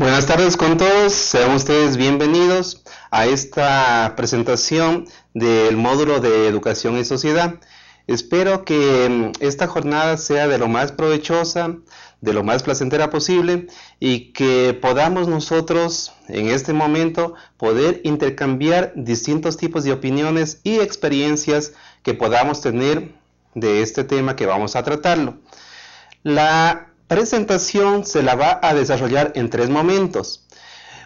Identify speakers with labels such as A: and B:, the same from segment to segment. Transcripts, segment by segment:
A: Buenas tardes con todos, sean ustedes bienvenidos a esta presentación del módulo de Educación y Sociedad. Espero que mm, esta jornada sea de lo más provechosa, de lo más placentera posible y que podamos nosotros en este momento poder intercambiar distintos tipos de opiniones y experiencias que podamos tener de este tema que vamos a tratarlo. La presentación se la va a desarrollar en tres momentos.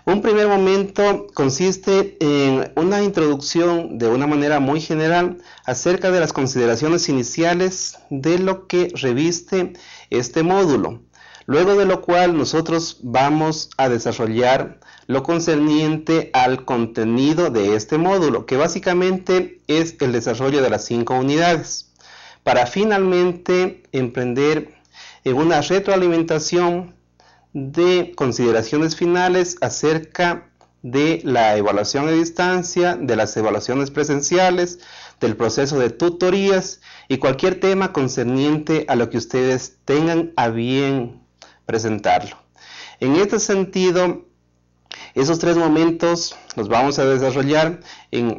A: Un primer momento consiste en una introducción de una manera muy general acerca de las consideraciones iniciales de lo que reviste este módulo, luego de lo cual nosotros vamos a desarrollar lo concerniente al contenido de este módulo, que básicamente es el desarrollo de las cinco unidades, para finalmente emprender en una retroalimentación de consideraciones finales acerca de la evaluación a distancia, de las evaluaciones presenciales, del proceso de tutorías y cualquier tema concerniente a lo que ustedes tengan a bien presentarlo. En este sentido, esos tres momentos los vamos a desarrollar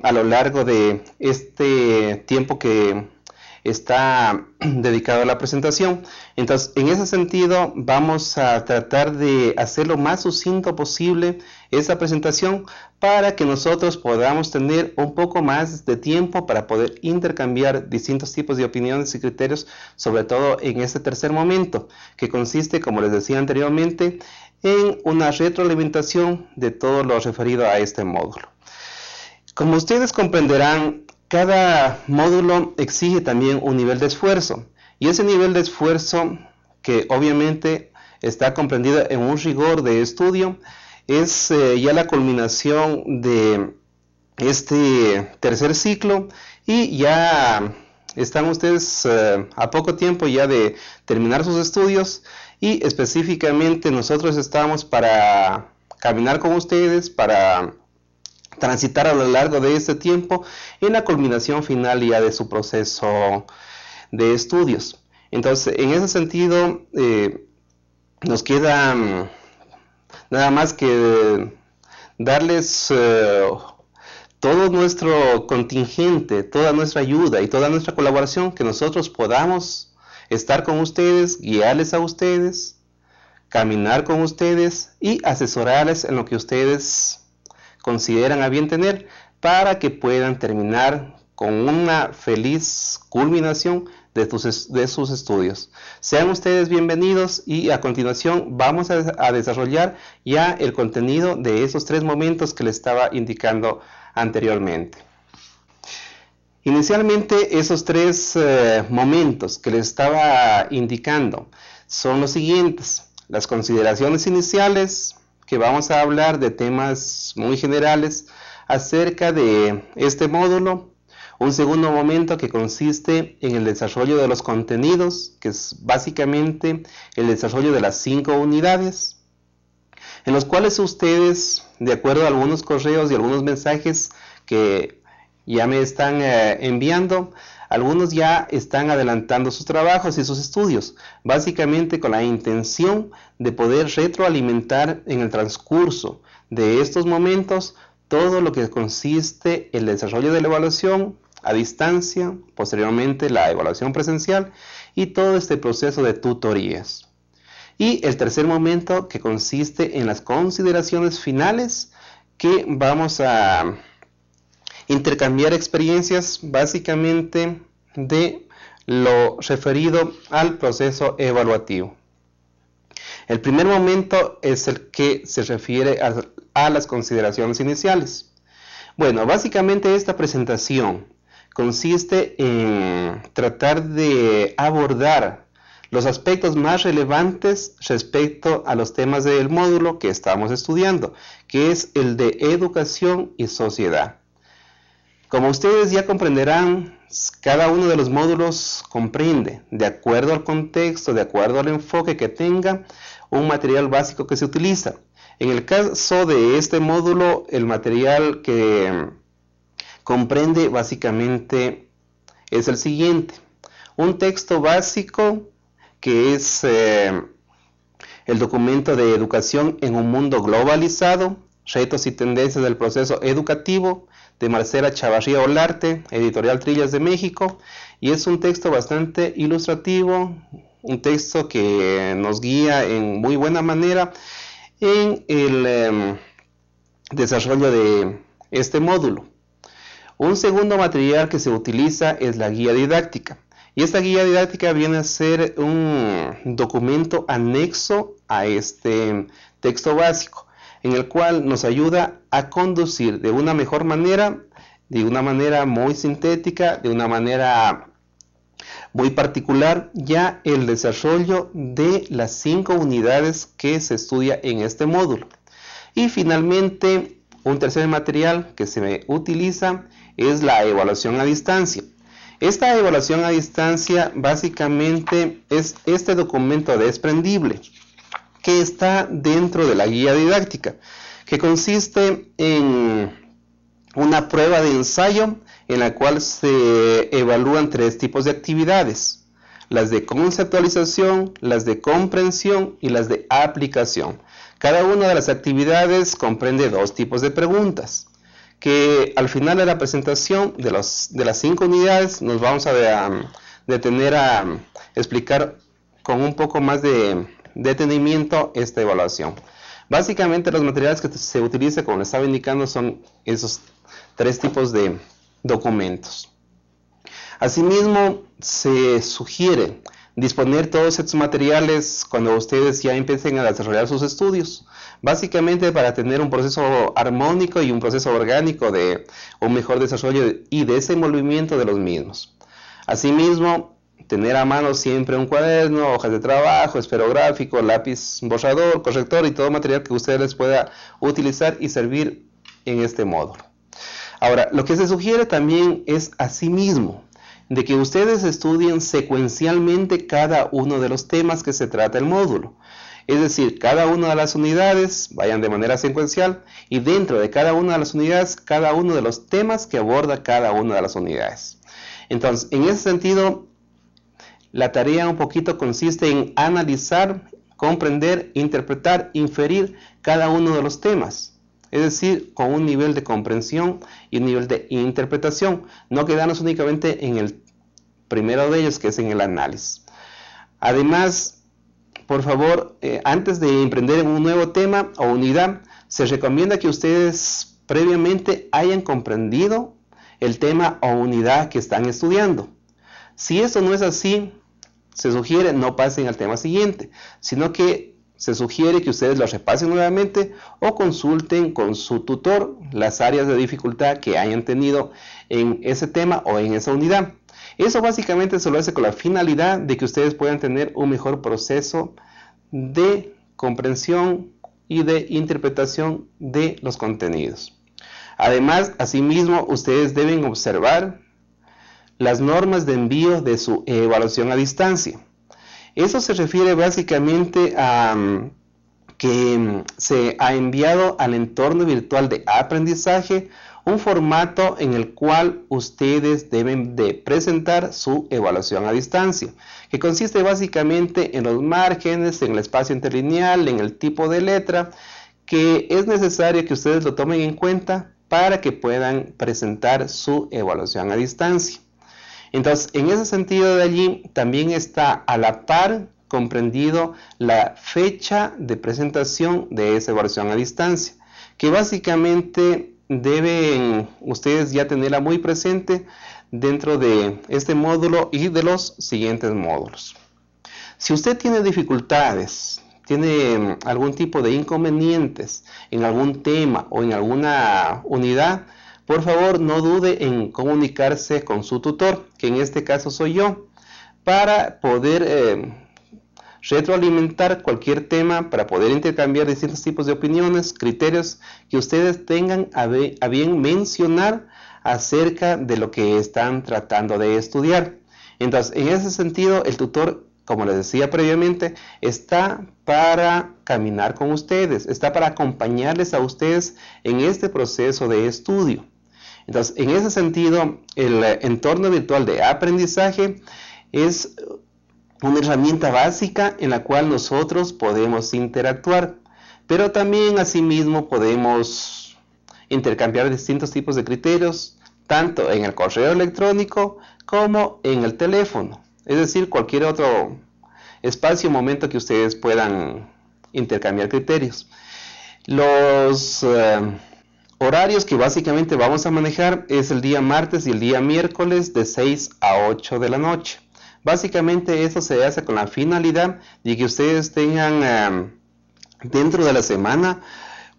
A: a lo largo de este tiempo que está dedicado a la presentación. Entonces, en ese sentido, vamos a tratar de hacer lo más sucinto posible esta presentación para que nosotros podamos tener un poco más de tiempo para poder intercambiar distintos tipos de opiniones y criterios, sobre todo en este tercer momento, que consiste, como les decía anteriormente, en una retroalimentación de todo lo referido a este módulo. Como ustedes comprenderán, cada módulo exige también un nivel de esfuerzo y ese nivel de esfuerzo que obviamente está comprendido en un rigor de estudio es eh, ya la culminación de este tercer ciclo y ya están ustedes eh, a poco tiempo ya de terminar sus estudios y específicamente nosotros estamos para caminar con ustedes, para transitar a lo largo de este tiempo en la culminación final ya de su proceso de estudios. Entonces, en ese sentido, eh, nos queda mm, nada más que darles eh, todo nuestro contingente, toda nuestra ayuda y toda nuestra colaboración, que nosotros podamos estar con ustedes, guiarles a ustedes, caminar con ustedes y asesorarles en lo que ustedes consideran a bien tener para que puedan terminar con una feliz culminación de, sus estudios. Sean ustedes bienvenidos y a continuación vamos a, desarrollar ya el contenido de esos tres momentos que les estaba indicando anteriormente. Inicialmente esos tres eh, momentos que les estaba indicando son los siguientes. Las consideraciones iniciales, que vamos a hablar de temas muy generales acerca de este módulo. Un segundo momento que consiste en el desarrollo de los contenidos, que es básicamente el desarrollo de las cinco unidades, en los cuales ustedes, de acuerdo a algunos correos y algunos mensajes que ya me están eh, enviando, algunos ya están adelantando sus trabajos y sus estudios, básicamente con la intención de poder retroalimentar en el transcurso de estos momentos todo lo que consiste el desarrollo de la evaluación a distancia, posteriormente la evaluación presencial y todo este proceso de tutorías. Y el tercer momento que consiste en las consideraciones finales que vamos a intercambiar experiencias básicamente de lo referido al proceso evaluativo. El primer momento es el que se refiere a, las consideraciones iniciales. Bueno, básicamente esta presentación consiste en tratar de abordar los aspectos más relevantes respecto a los temas del módulo que estamos estudiando, que es el de educación y sociedad. Como ustedes ya comprenderán, cada uno de los módulos comprende, de acuerdo al contexto, de acuerdo al enfoque que tenga, un material básico que se utiliza. En el caso de este módulo, el material que mm, comprende básicamente es el siguiente. Un texto básico que es eh, el documento de educación en un mundo globalizado, retos y tendencias del proceso educativo, de Marcela Chavarría Olarte, editorial Trillas de México, y es un texto bastante ilustrativo, un texto que nos guía en muy buena manera en el em, desarrollo de este módulo. Un segundo material que se utiliza es la guía didáctica. Y esta guía didáctica viene a ser un documento anexo a este texto básico en el cual nos ayuda a conducir de una mejor manera, de una manera muy sintética, de una manera muy particular, ya el desarrollo de las cinco unidades que se estudia en este módulo. Y finalmente, un tercer material que se utiliza es la evaluación a distancia. Esta evaluación a distancia básicamente es este documento desprendible que está dentro de la guía didáctica, que consiste en una prueba de ensayo en la cual se evalúan tres tipos de actividades, las de conceptualización, las de comprensión y las de aplicación. Cada una de las actividades comprende dos tipos de preguntas, que al final de la presentación de, de las cinco unidades nos vamos a detener a explicar con un poco más de, detenimiento esta evaluación. Básicamente los materiales que se utilizan, como les estaba indicando, son esos tres tipos de documentos. Asimismo, se sugiere disponer todos estos materiales cuando ustedes ya empiecen a desarrollar sus estudios, básicamente para tener un proceso armónico y un proceso orgánico de un mejor desarrollo y desenvolvimiento de los mismos. Asimismo, tener a mano siempre un cuaderno, hojas de trabajo, esferográfico, lápiz borrador, corrector y todo material que ustedes puedan utilizar y servir en este módulo. Ahora, lo que se sugiere también es asimismo de que ustedes estudien secuencialmente cada uno de los temas que se trata el módulo. Es decir, cada una de las unidades vayan de manera secuencial y dentro de cada una de las unidades, cada uno de los temas que aborda cada una de las unidades. Entonces, en ese sentido, la tarea un poquito consiste en analizar, comprender, interpretar, inferir cada uno de los temas. Es decir, con un nivel de comprensión y un nivel de interpretación. No quedarnos únicamente en el primero de ellos, que es en el análisis. Además, por favor, eh, antes de emprender un nuevo tema o unidad, se recomienda que ustedes previamente hayan comprendido el tema o unidad que están estudiando. Si esto no es así, se sugiere no pasen al tema siguiente, sino que se sugiere que ustedes lo repasen nuevamente o consulten con su tutor las áreas de dificultad que hayan tenido en ese tema o en esa unidad. Eso básicamente se lo hace con la finalidad de que ustedes puedan tener un mejor proceso de comprensión y de interpretación de los contenidos. Además, asimismo, ustedes deben observar las normas de envío de su evaluación a distancia. Eso se refiere básicamente a mm, que mm, se ha enviado al entorno virtual de aprendizaje un formato en el cual ustedes deben de presentar su evaluación a distancia, que consiste básicamente en los márgenes, en el espacio interlineal, en el tipo de letra, que es necesario que ustedes lo tomen en cuenta para que puedan presentar su evaluación a distancia. Entonces, en ese sentido de allí también está a la par comprendido la fecha de presentación de esa evaluación a distancia, que básicamente deben ustedes ya tenerla muy presente dentro de este módulo y de los siguientes módulos. Si usted tiene dificultades, tiene mm, algún tipo de inconvenientes en algún tema o en alguna unidad, por favor no dude en comunicarse con su tutor, que en este caso soy yo, para poder eh, retroalimentar cualquier tema, para poder intercambiar distintos tipos de opiniones, criterios que ustedes tengan a bien mencionar acerca de lo que están tratando de estudiar. Entonces, en ese sentido, el tutor como les decía previamente, está para caminar con ustedes, está para acompañarles a ustedes en este proceso de estudio. Entonces, en ese sentido, el eh, entorno virtual de aprendizaje es una herramienta básica en la cual nosotros podemos interactuar, pero también asimismo podemos intercambiar distintos tipos de criterios, tanto en el correo electrónico como en el teléfono, es decir, cualquier otro espacio, o momento que ustedes puedan intercambiar criterios. Los... Eh, Horarios que básicamente vamos a manejar es el día martes y el día miércoles de 6 a 8 de la noche. Básicamente eso se hace con la finalidad de que ustedes tengan dentro de la semana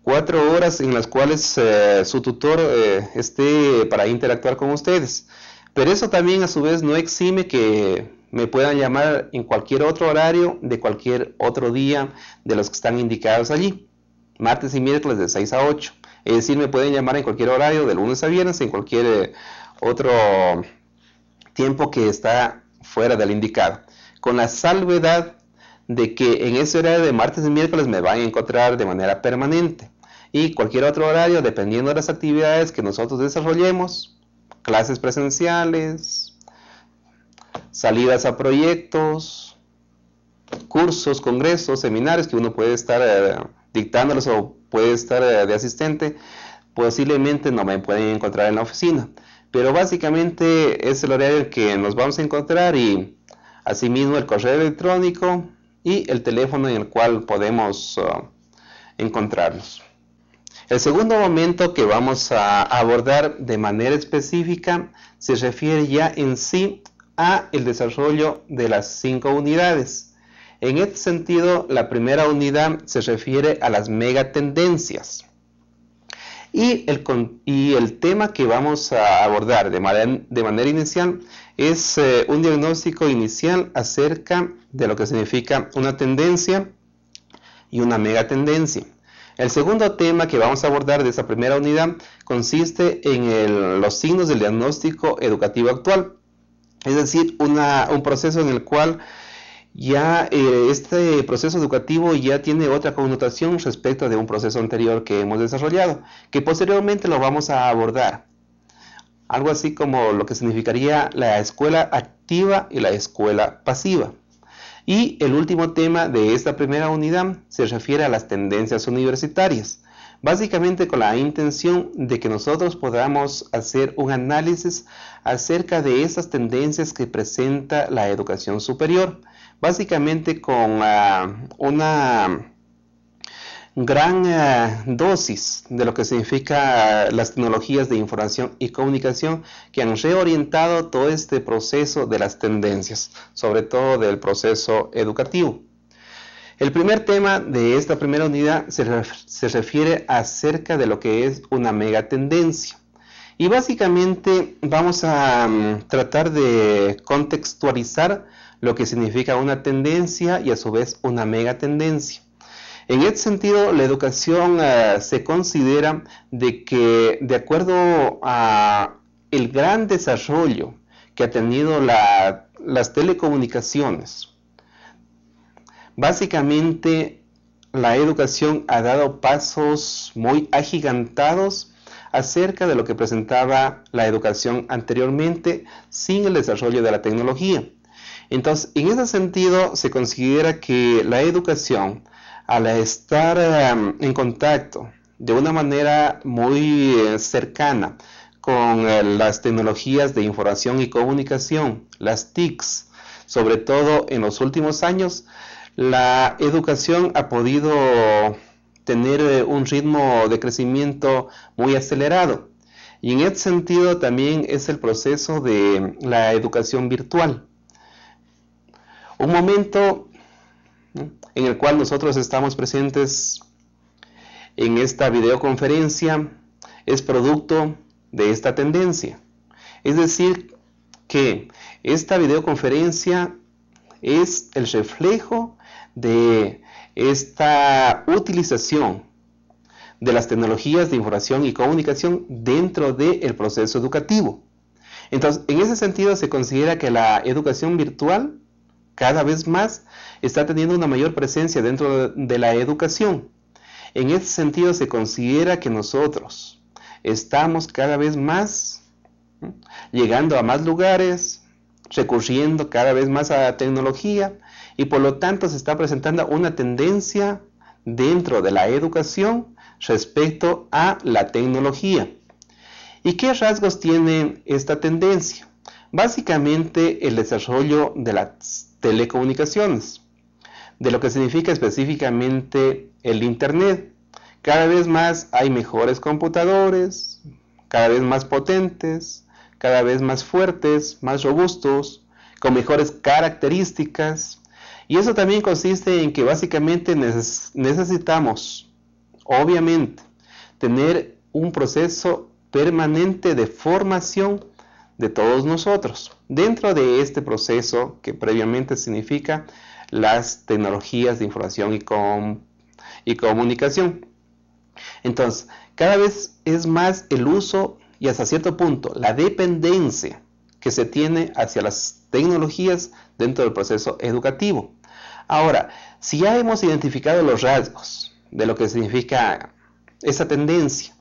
A: cuatro horas en las cuales eh, su tutor eh, esté para interactuar con ustedes. Pero eso también a su vez no exime que me puedan llamar en cualquier otro horario de cualquier otro día de los que están indicados allí. Martes y miércoles de 6 a 8. Es decir, me pueden llamar en cualquier horario, de lunes a viernes, en cualquier eh, otro tiempo que está fuera del indicado. Con la salvedad de que en ese horario de martes y miércoles me van a encontrar de manera permanente. Y cualquier otro horario, dependiendo de las actividades que nosotros desarrollemos, clases presenciales, salidas a proyectos, cursos, congresos, seminarios que uno puede estar... Eh, dictándolos o puede estar eh, de asistente, posiblemente no me pueden encontrar en la oficina. Pero básicamente es el horario que nos vamos a encontrar y asimismo el correo electrónico y el teléfono en el cual podemos ah, encontrarnos. El segundo momento que vamos a abordar de manera específica se refiere ya en sí a el desarrollo de las cinco unidades. En este sentido, la primera unidad se refiere a las megatendencias. Y el, y el tema que vamos a abordar de manera, inicial es eh, un diagnóstico inicial acerca de lo que significa una tendencia y una megatendencia. El segundo tema que vamos a abordar de esa primera unidad consiste en los signos del diagnóstico educativo actual, es decir, un proceso en el cual ya eh, este proceso educativo ya tiene otra connotación respecto de un proceso anterior que hemos desarrollado, que posteriormente lo vamos a abordar. Algo así como lo que significaría la escuela activa y la escuela pasiva. Y el último tema de esta primera unidad se refiere a las tendencias universitarias, básicamente con la intención de que nosotros podamos hacer un análisis acerca de esas tendencias que presenta la educación superior básicamente con ah, una gran eh, dosis de lo que significa ah, las tecnologías de información y comunicación que han reorientado todo este proceso de las tendencias, sobre todo del proceso educativo. El primer tema de esta primera unidad se, refiere acerca de lo que es una mega tendencia. Y básicamente vamos a mm, tratar de contextualizar lo que significa una tendencia y a su vez una mega tendencia. En este sentido, la educación eh, se considera de que de acuerdo a el gran desarrollo que ha tenido las telecomunicaciones, básicamente la educación ha dado pasos muy agigantados acerca de lo que presentaba la educación anteriormente sin el desarrollo de la tecnología. Entonces, en ese sentido, se considera que la educación, al estar em, en contacto de una manera muy eh, cercana con eh, las tecnologías de información y comunicación, las TICs, sobre todo en los últimos años, la educación ha podido tener eh, un ritmo de crecimiento muy acelerado. Y en ese sentido también es el proceso de la educación virtual un momento en el cual nosotros estamos presentes en esta videoconferencia es producto de esta tendencia. Es decir, que esta videoconferencia es el reflejo de esta utilización de las tecnologías de información y comunicación dentro del el proceso educativo. Entonces, en ese sentido se considera que la educación virtual cada vez más está teniendo una mayor presencia dentro de la educación. En este sentido se considera que nosotros estamos cada vez más llegando a más lugares, recurriendo cada vez más a la tecnología y por lo tanto se está presentando una tendencia dentro de la educación respecto a la tecnología. ¿Y qué rasgos tiene esta tendencia? básicamente el desarrollo de las telecomunicaciones, de lo que significa específicamente el Internet. Cada vez más hay mejores computadores, cada vez más potentes, cada vez más fuertes, más robustos, con mejores características. Y eso también consiste en que básicamente necesitamos, obviamente, tener un proceso permanente de formación de todos nosotros. Dentro de este proceso que previamente significa las tecnologías de información y, y comunicación. Entonces, cada vez es más el uso y hasta cierto punto la dependencia que se tiene hacia las tecnologías dentro del proceso educativo. Ahora, si ya hemos identificado los rasgos de lo que significa esa tendencia,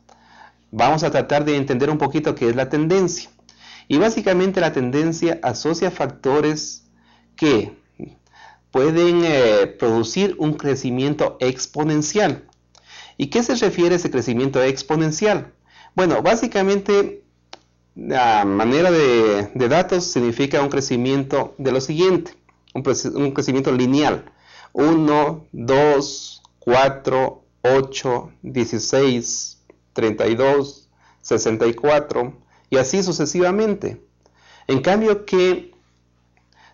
A: vamos a tratar de entender un poquito qué es la tendencia. Y básicamente la tendencia asocia factores que pueden eh, producir un crecimiento exponencial. ¿Y qué se refiere a ese crecimiento exponencial? Bueno, básicamente la manera de, datos significa un crecimiento de lo siguiente, un, un crecimiento lineal. 1, 2, 4, 8, 16, 32, 64, y así sucesivamente. En cambio que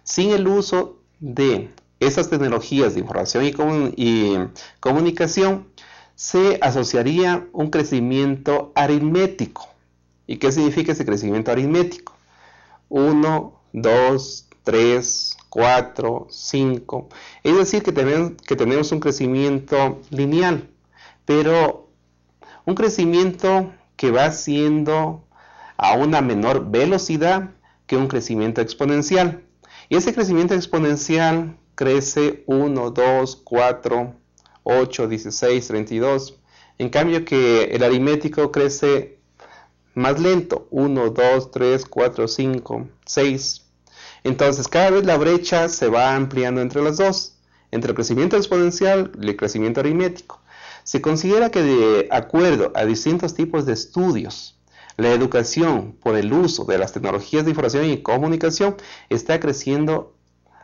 A: sin el uso de esas tecnologías de información y, comunicación, se asociaría un crecimiento aritmético. ¿Y qué significa ese crecimiento aritmético? 1, 2, 3, 4, 5. Es decir, que que tenemos un crecimiento lineal, pero un crecimiento que va siendo a una menor velocidad que un crecimiento exponencial. Y ese crecimiento exponencial crece 1, 2, 4, 8, 16, 32. En cambio que el aritmético crece más lento, 1, 2, 3, 4, 5, 6. Entonces cada vez la brecha se va ampliando entre las dos, entre el crecimiento exponencial y el crecimiento aritmético. Se considera que de acuerdo a distintos tipos de estudios, la educación por el uso de las tecnologías de información y comunicación está creciendo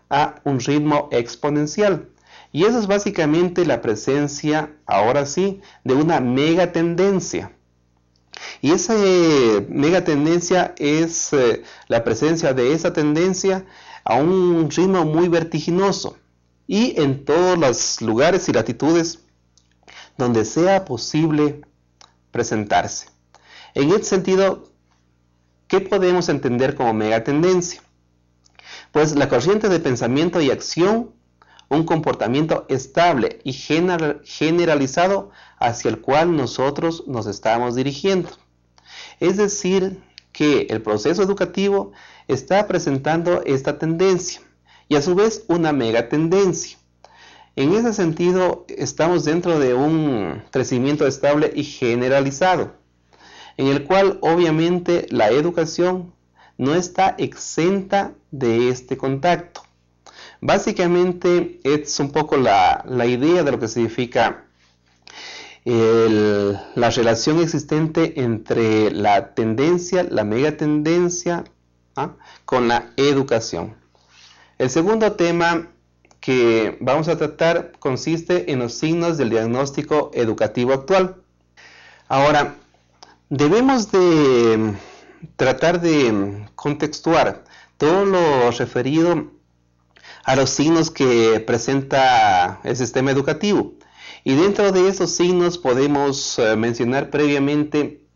A: a un ritmo exponencial. Y eso es básicamente la presencia, ahora sí, de una mega tendencia. Y esa eh, mega tendencia es eh, la presencia de esa tendencia a un ritmo muy vertiginoso y en todos los lugares y latitudes donde sea posible presentarse. En este sentido, ¿qué podemos entender como megatendencia? Pues la corriente de pensamiento y acción, un comportamiento estable y generalizado hacia el cual nosotros nos estamos dirigiendo. Es decir, que el proceso educativo está presentando esta tendencia y a su vez una megatendencia. En ese sentido, estamos dentro de un crecimiento estable y generalizado en el cual obviamente la educación no está exenta de este contacto. Básicamente es un poco la, idea de lo que significa la relación existente entre la tendencia, la mega tendencia ¿ah? con la educación. El segundo tema que vamos a tratar consiste en los signos del diagnóstico educativo actual. Ahora, Debemos de mm, tratar de mm, contextuar todo lo referido a los signos que presenta el sistema educativo. Y dentro de esos signos podemos eh, mencionar previamente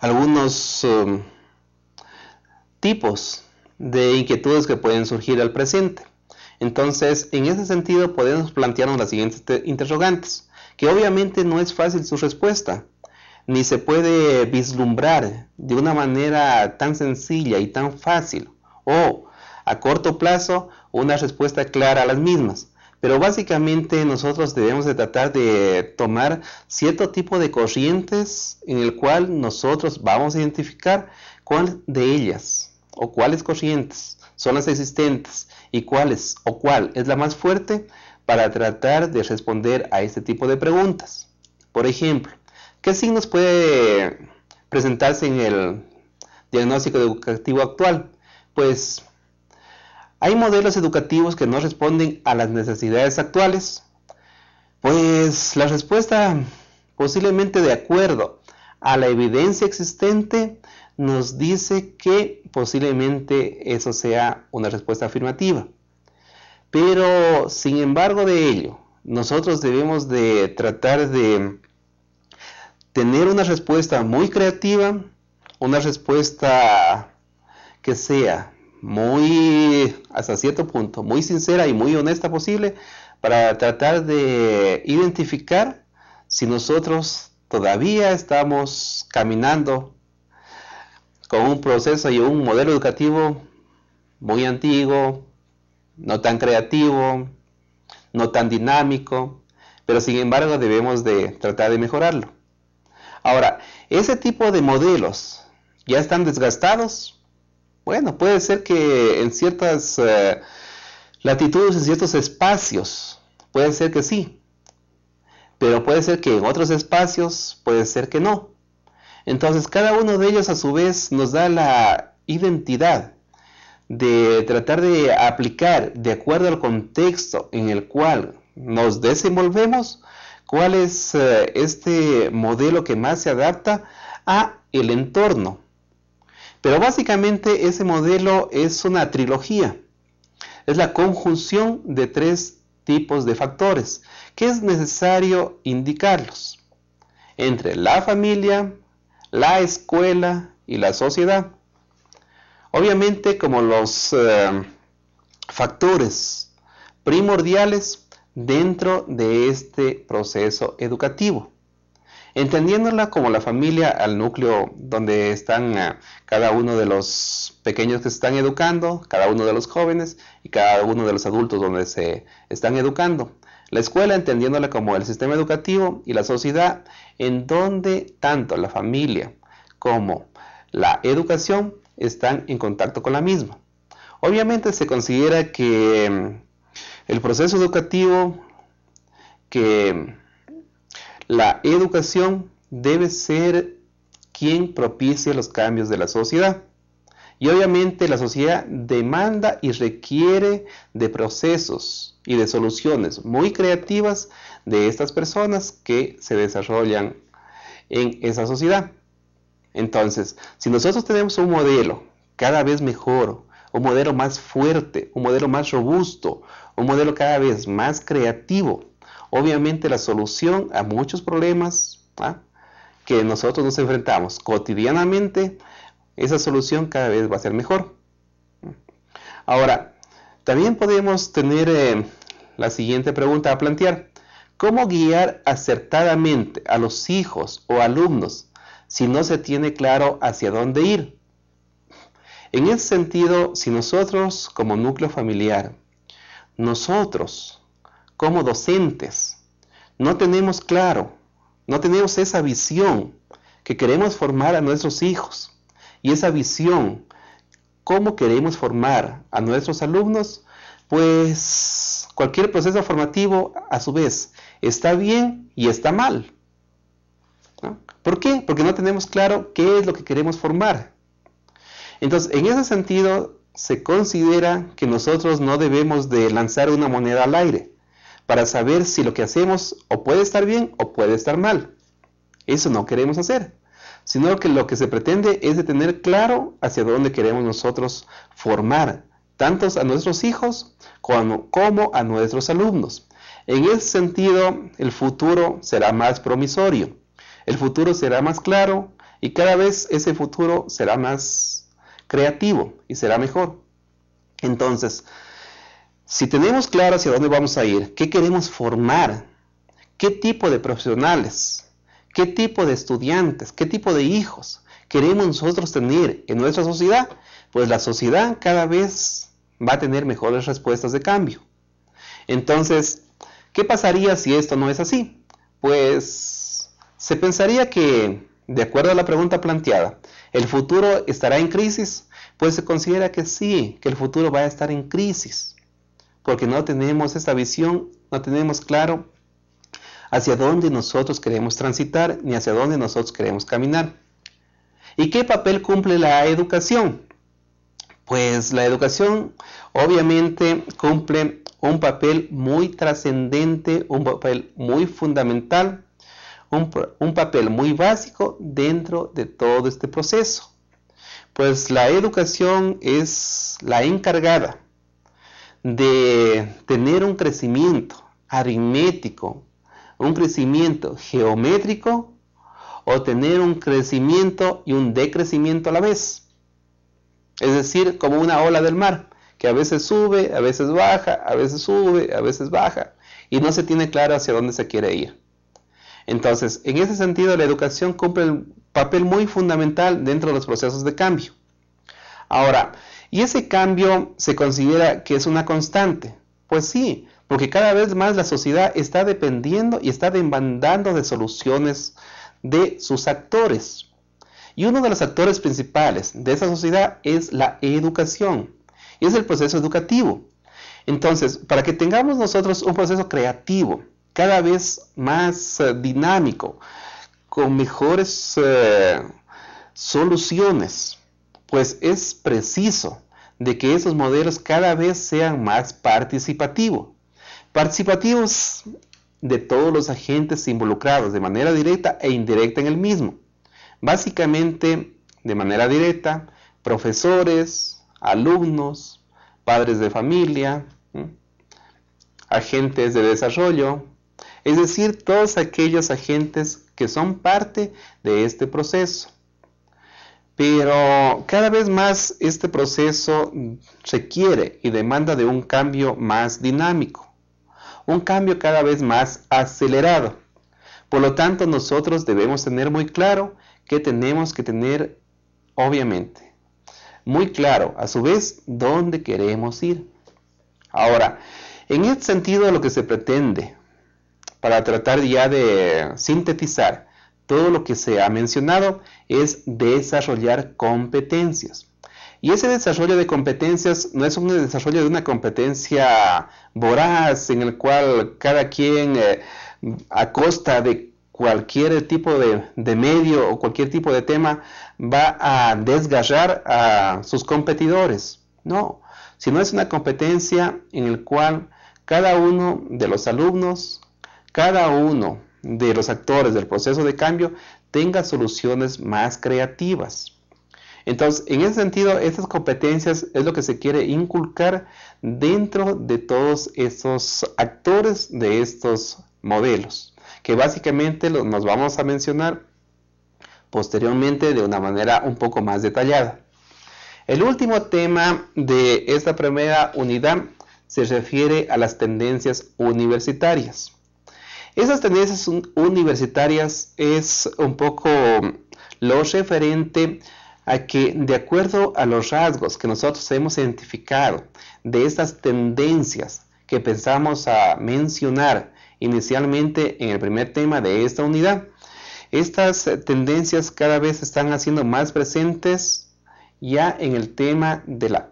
A: algunos mm, tipos de inquietudes que pueden surgir al presente. Entonces, en ese sentido podemos plantearnos las siguientes interrogantes, que obviamente no es fácil su respuesta, ni se puede vislumbrar de una manera tan sencilla y tan fácil o a corto plazo una respuesta clara a las mismas. Pero básicamente nosotros debemos de tratar de tomar cierto tipo de corrientes en el cual nosotros vamos a identificar cuál de ellas o cuáles corrientes son las existentes y cuáles o cuál es la más fuerte para tratar de responder a este tipo de preguntas. Por ejemplo, ¿Qué signos puede presentarse en el diagnóstico educativo actual? Pues hay modelos educativos que no responden a las necesidades actuales. Pues la respuesta posiblemente de acuerdo a la evidencia existente nos dice que posiblemente eso sea una respuesta afirmativa. Pero sin embargo de ello, nosotros debemos de tratar de tener una respuesta muy creativa, una respuesta que sea muy, hasta cierto punto, muy sincera y muy honesta posible para tratar de identificar si nosotros todavía estamos caminando con un proceso y un modelo educativo muy antiguo, no tan creativo, no tan dinámico, pero sin embargo debemos de tratar de mejorarlo. Ahora, ese tipo de modelos ya están desgastados. Bueno, puede ser que en ciertas eh, latitudes, en ciertos espacios, puede ser que sí. Pero puede ser que en otros espacios, puede ser que no. Entonces, cada uno de ellos a su vez nos da la identidad de tratar de aplicar de acuerdo al contexto en el cual nos desenvolvemos cuál es eh, este modelo que más se adapta a el entorno. Pero básicamente ese modelo es una trilogía. Es la conjunción de tres tipos de factores que es necesario indicarlos entre la familia, la escuela y la sociedad. Obviamente como los eh, factores primordiales dentro de este proceso educativo, entendiéndola como la familia al núcleo donde están ah, cada uno de los pequeños que se están educando, cada uno de los jóvenes y cada uno de los adultos donde se están educando. La escuela entendiéndola como el sistema educativo y la sociedad en donde tanto la familia como la educación están en contacto con la misma. Obviamente se considera que mm, el proceso educativo que la educación debe ser quien propicie los cambios de la sociedad. Y obviamente la sociedad demanda y requiere de procesos y de soluciones muy creativas de estas personas que se desarrollan en esa sociedad. Entonces, si nosotros tenemos un modelo cada vez mejor, un modelo más fuerte, un modelo más robusto, un modelo cada vez más creativo. Obviamente la solución a muchos problemas ¿ah? que nosotros nos enfrentamos cotidianamente, esa solución cada vez va a ser mejor. Ahora, también podemos tener eh, la siguiente pregunta a plantear. ¿Cómo guiar acertadamente a los hijos o alumnos si no se tiene claro hacia dónde ir? En ese sentido, si nosotros como núcleo familiar, nosotros como docentes, no tenemos claro, no tenemos esa visión que queremos formar a nuestros hijos y esa visión, cómo queremos formar a nuestros alumnos, pues cualquier proceso formativo a su vez está bien y está mal. ¿Por qué? Porque no tenemos claro qué es lo que queremos formar. Entonces, en ese sentido, se considera que nosotros no debemos de lanzar una moneda al aire para saber si lo que hacemos o puede estar bien o puede estar mal. Eso no queremos hacer, sino que lo que se pretende es de tener claro hacia dónde queremos nosotros formar, tanto a nuestros hijos como, como a nuestros alumnos. En ese sentido, el futuro será más promisorio, el futuro será más claro y cada vez ese futuro será más creativo y será mejor. Entonces, si tenemos claro hacia dónde vamos a ir, qué queremos formar, qué tipo de profesionales, qué tipo de estudiantes, qué tipo de hijos queremos nosotros tener en nuestra sociedad, pues la sociedad cada vez va a tener mejores respuestas de cambio. Entonces, ¿qué pasaría si esto no es así? Pues se pensaría que, de acuerdo a la pregunta planteada, ¿El futuro estará en crisis? Pues se considera que sí, que el futuro va a estar en crisis, porque no tenemos esta visión, no tenemos claro hacia dónde nosotros queremos transitar ni hacia dónde nosotros queremos caminar. ¿Y qué papel cumple la educación? Pues la educación obviamente cumple un papel muy trascendente, un papel muy fundamental un, papel muy básico dentro de todo este proceso, pues la educación es la encargada de tener un crecimiento aritmético, un crecimiento geométrico o tener un crecimiento y un decrecimiento a la vez. Es decir, como una ola del mar, que a veces sube, a veces baja, a veces sube, a veces baja, y no se tiene claro hacia dónde se quiere ir. Entonces, en ese sentido, la educación cumple un papel muy fundamental dentro de los procesos de cambio. Ahora, ¿y ese cambio se considera que es una constante? Pues sí, porque cada vez más la sociedad está dependiendo y está demandando de soluciones de sus actores. Y uno de los actores principales de esa sociedad es la educación, y es el proceso educativo. Entonces, para que tengamos nosotros un proceso creativo, cada vez más eh, dinámico, con mejores eh, soluciones, pues es preciso de que esos modelos cada vez sean más participativos. Participativos de todos los agentes involucrados de manera directa e indirecta en el mismo. Básicamente, de manera directa, profesores, alumnos, padres de familia, agentes de desarrollo, es decir, todos aquellos agentes que son parte de este proceso. Pero cada vez más este proceso requiere y demanda de un cambio más dinámico, un cambio cada vez más acelerado. Por lo tanto, nosotros debemos tener muy claro que tenemos que tener, obviamente, muy claro, a su vez, dónde queremos ir. Ahora, en este sentido, lo que se pretende para tratar ya de sintetizar todo lo que se ha mencionado es desarrollar competencias. Y ese desarrollo de competencias no es un desarrollo de una competencia voraz en el cual cada quien eh, a costa de cualquier tipo de, medio o cualquier tipo de tema va a desgarrar a sus competidores. No, sino es una competencia en el cual cada uno de los alumnos, cada uno de los actores del proceso de cambio tenga soluciones más creativas. Entonces, en ese sentido, estas competencias es lo que se quiere inculcar dentro de todos estos actores de estos modelos, que básicamente nos vamos a mencionar posteriormente de una manera un poco más detallada. El último tema de esta primera unidad se refiere a las tendencias universitarias. Esas tendencias universitarias es un poco mm, lo referente a que de acuerdo a los rasgos que nosotros hemos identificado de estas tendencias que pensamos a mencionar inicialmente en el primer tema de esta unidad, estas eh, tendencias cada vez están haciendo más presentes ya en el tema de la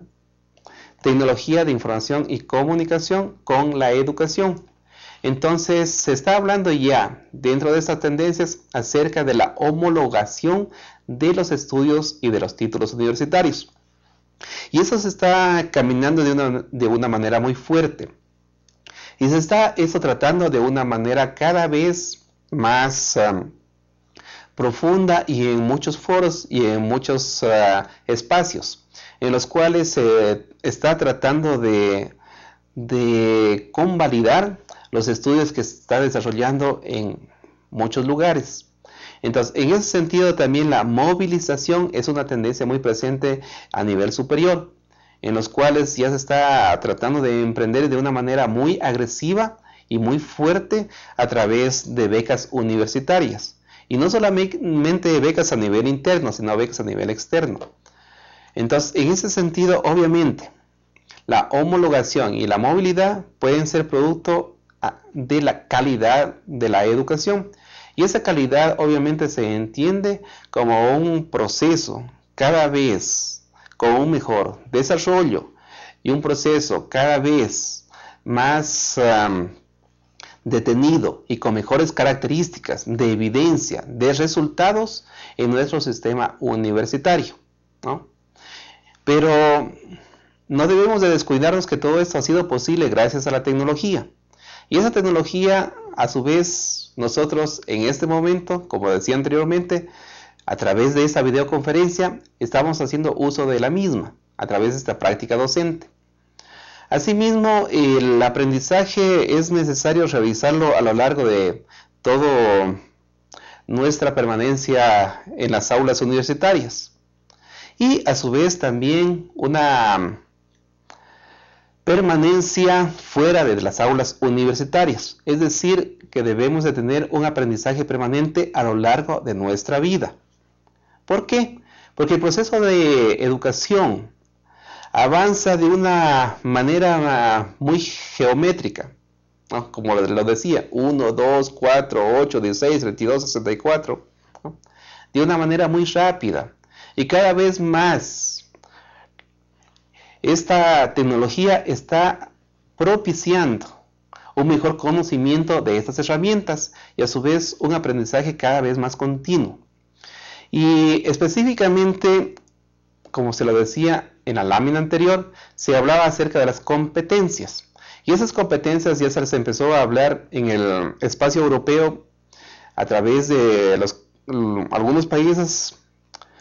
A: tecnología de información y comunicación con la educación. Entonces se está hablando ya dentro de estas tendencias acerca de la homologación de los estudios y de los títulos universitarios. Y eso se está caminando de una, manera muy fuerte. Y se está eso tratando de una manera cada vez más um, profunda y en muchos foros y en muchos uh, espacios en los cuales se está tratando de, de convalidar los estudios que está desarrollando en muchos lugares. Entonces, en ese sentido también la movilización es una tendencia muy presente a nivel superior, en los cuales ya se está tratando de emprender de una manera muy agresiva y muy fuerte a través de becas universitarias. Y no solamente becas a nivel interno, sino becas a nivel externo. Entonces, en ese sentido, obviamente, la homologación y la movilidad pueden ser producto de la calidad de la educación. Y esa calidad obviamente se entiende como un proceso cada vez con un mejor desarrollo y un proceso cada vez más detenido y con mejores características de evidencia de resultados en nuestro sistema universitario. Pero no debemos de descuidarnos que todo esto ha sido posible gracias a la tecnología. Y esa tecnología, a su vez, nosotros en este momento, como decía anteriormente, a través de esa videoconferencia estamos haciendo uso de la misma, a través de esta práctica docente. Asimismo, el aprendizaje es necesario revisarlo a lo largo de toda nuestra permanencia en las aulas universitarias. Y a su vez también una permanencia fuera de las aulas universitarias, es decir, que debemos de tener un aprendizaje permanente a lo largo de nuestra vida. ¿Por qué? Porque el proceso de educación avanza de una manera muy geométrica, como lo decía, 1, 2, 4, 8, 16, 32, 64, de una manera muy rápida y cada vez más esta tecnología está propiciando un mejor conocimiento de estas herramientas y a su vez un aprendizaje cada vez más continuo. Y específicamente, como se lo decía en la lámina anterior, se hablaba acerca de las competencias. Y esas competencias ya se empezó a hablar en el espacio europeo a través de algunos países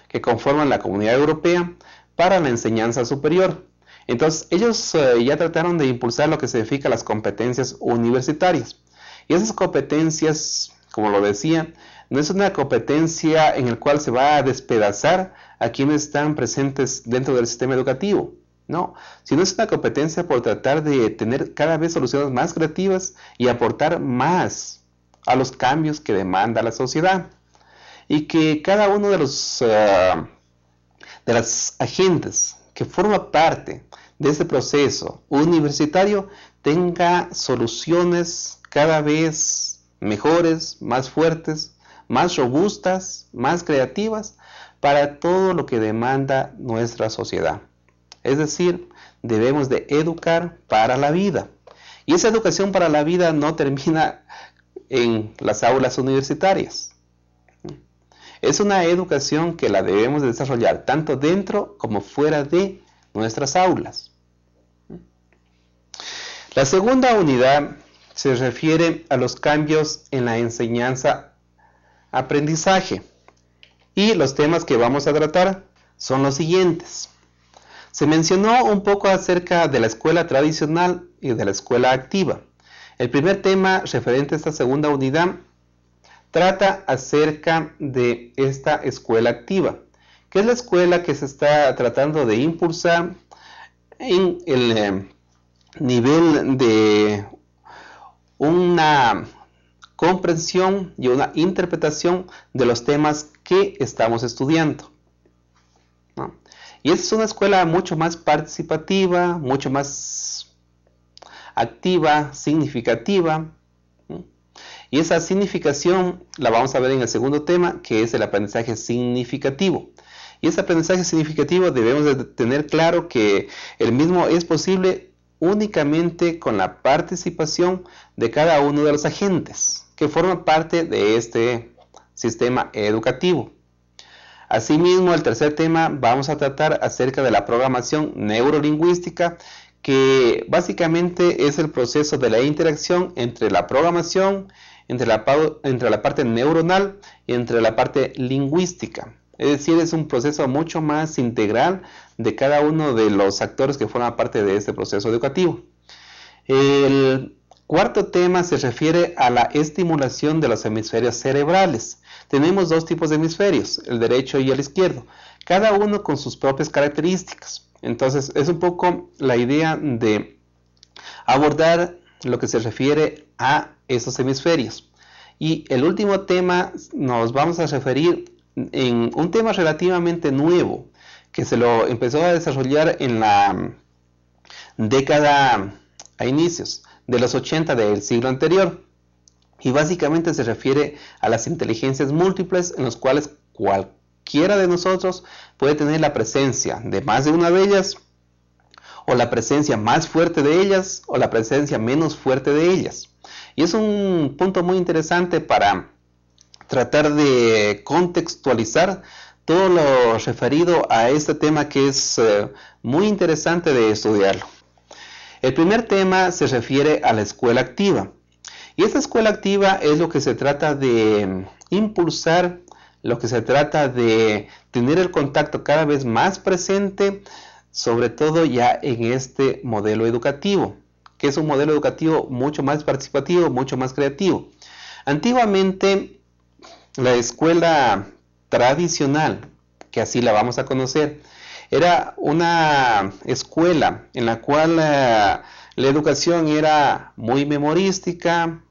A: que conforman la comunidad europea para la enseñanza superior. Entonces, ellos eh, ya trataron de impulsar lo que significa las competencias universitarias. Y esas competencias, como lo decía, no es una competencia en la cual se va a despedazar a quienes están presentes dentro del sistema educativo. No, sino es una competencia por tratar de tener cada vez soluciones más creativas y aportar más a los cambios que demanda la sociedad. Y que cada uno de los eh, de las agentes que forma parte de ese proceso universitario tenga soluciones cada vez mejores, más fuertes, más robustas, más creativas para todo lo que demanda nuestra sociedad. Es decir, debemos de educar para la vida. Y esa educación para la vida no termina en las aulas universitarias. Es una educación que la debemos desarrollar tanto dentro como fuera de nuestras aulas. La segunda unidad se refiere a los cambios en la enseñanza-aprendizaje y los temas que vamos a tratar son los siguientes. Se mencionó un poco acerca de la escuela tradicional y de la escuela activa. El primer tema referente a esta segunda unidad trata acerca de esta escuela activa, que es la escuela que se está tratando de impulsar en el eh, nivel de una comprensión y una interpretación de los temas que estamos estudiando. Y esta es una escuela mucho más participativa, mucho más activa, significativa, y esa significación la vamos a ver en el segundo tema, que es el aprendizaje significativo. Y ese aprendizaje significativo debemos de tener claro que el mismo es posible únicamente con la participación de cada uno de los agentes que forman parte de este sistema educativo. Asimismo, el tercer tema vamos a tratar acerca de la programación neurolingüística, que básicamente es el proceso de la interacción entre la programación entre la, parte neuronal y entre la parte lingüística. Es decir, es un proceso mucho más integral de cada uno de los actores que forman parte de este proceso educativo. El cuarto tema se refiere a la estimulación de los hemisferios cerebrales. Tenemos dos tipos de hemisferios, el derecho y el izquierdo, cada uno con sus propias características. Entonces, es un poco la idea de abordar lo que se refiere a esos hemisferios. Y el último tema nos vamos a referir en un tema relativamente nuevo que se lo empezó a desarrollar en la mm, década a inicios de los 80 del siglo anterior y básicamente se refiere a las inteligencias múltiples en las cuales cualquiera de nosotros puede tener la presencia de más de una de ellas o la presencia más fuerte de ellas o la presencia menos fuerte de ellas. Y es un punto muy interesante para tratar de contextualizar todo lo referido a este tema que es eh, muy interesante de estudiarlo. El primer tema se refiere a la escuela activa. Y esta escuela activa es lo que se trata de impulsar, lo que se trata de tener el contacto cada vez más presente sobre todo ya en este modelo educativo, que es un modelo educativo mucho más participativo, mucho más creativo. Antiguamente, la escuela tradicional, que así la vamos a conocer, era una escuela en la cual eh, la educación era muy memorística,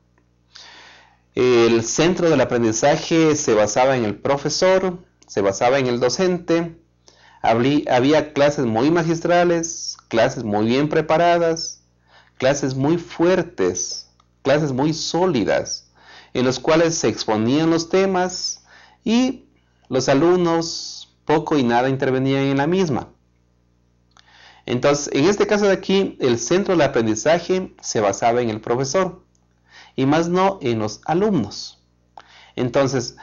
A: el centro del aprendizaje se basaba en el profesor, se basaba en el docente, había clases muy magistrales, clases muy bien preparadas, clases muy fuertes, clases muy sólidas, en los cuales se exponían los temas y los alumnos poco y nada intervenían en la misma. Entonces, en este caso de aquí, el centro del aprendizaje se basaba en el profesor y más no en los alumnos. Entonces,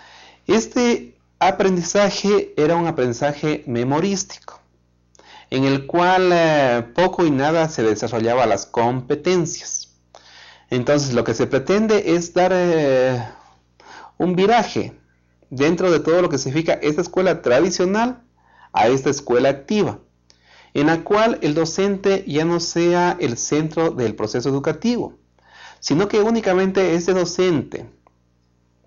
A: este aprendizaje era un aprendizaje memorístico, en el cual eh, poco y nada se desarrollaba las competencias. Entonces lo que se pretende es dar eh, un viraje dentro de todo lo que significa esta escuela tradicional a esta escuela activa, en la cual el docente ya no sea el centro del proceso educativo, sino que únicamente ese docente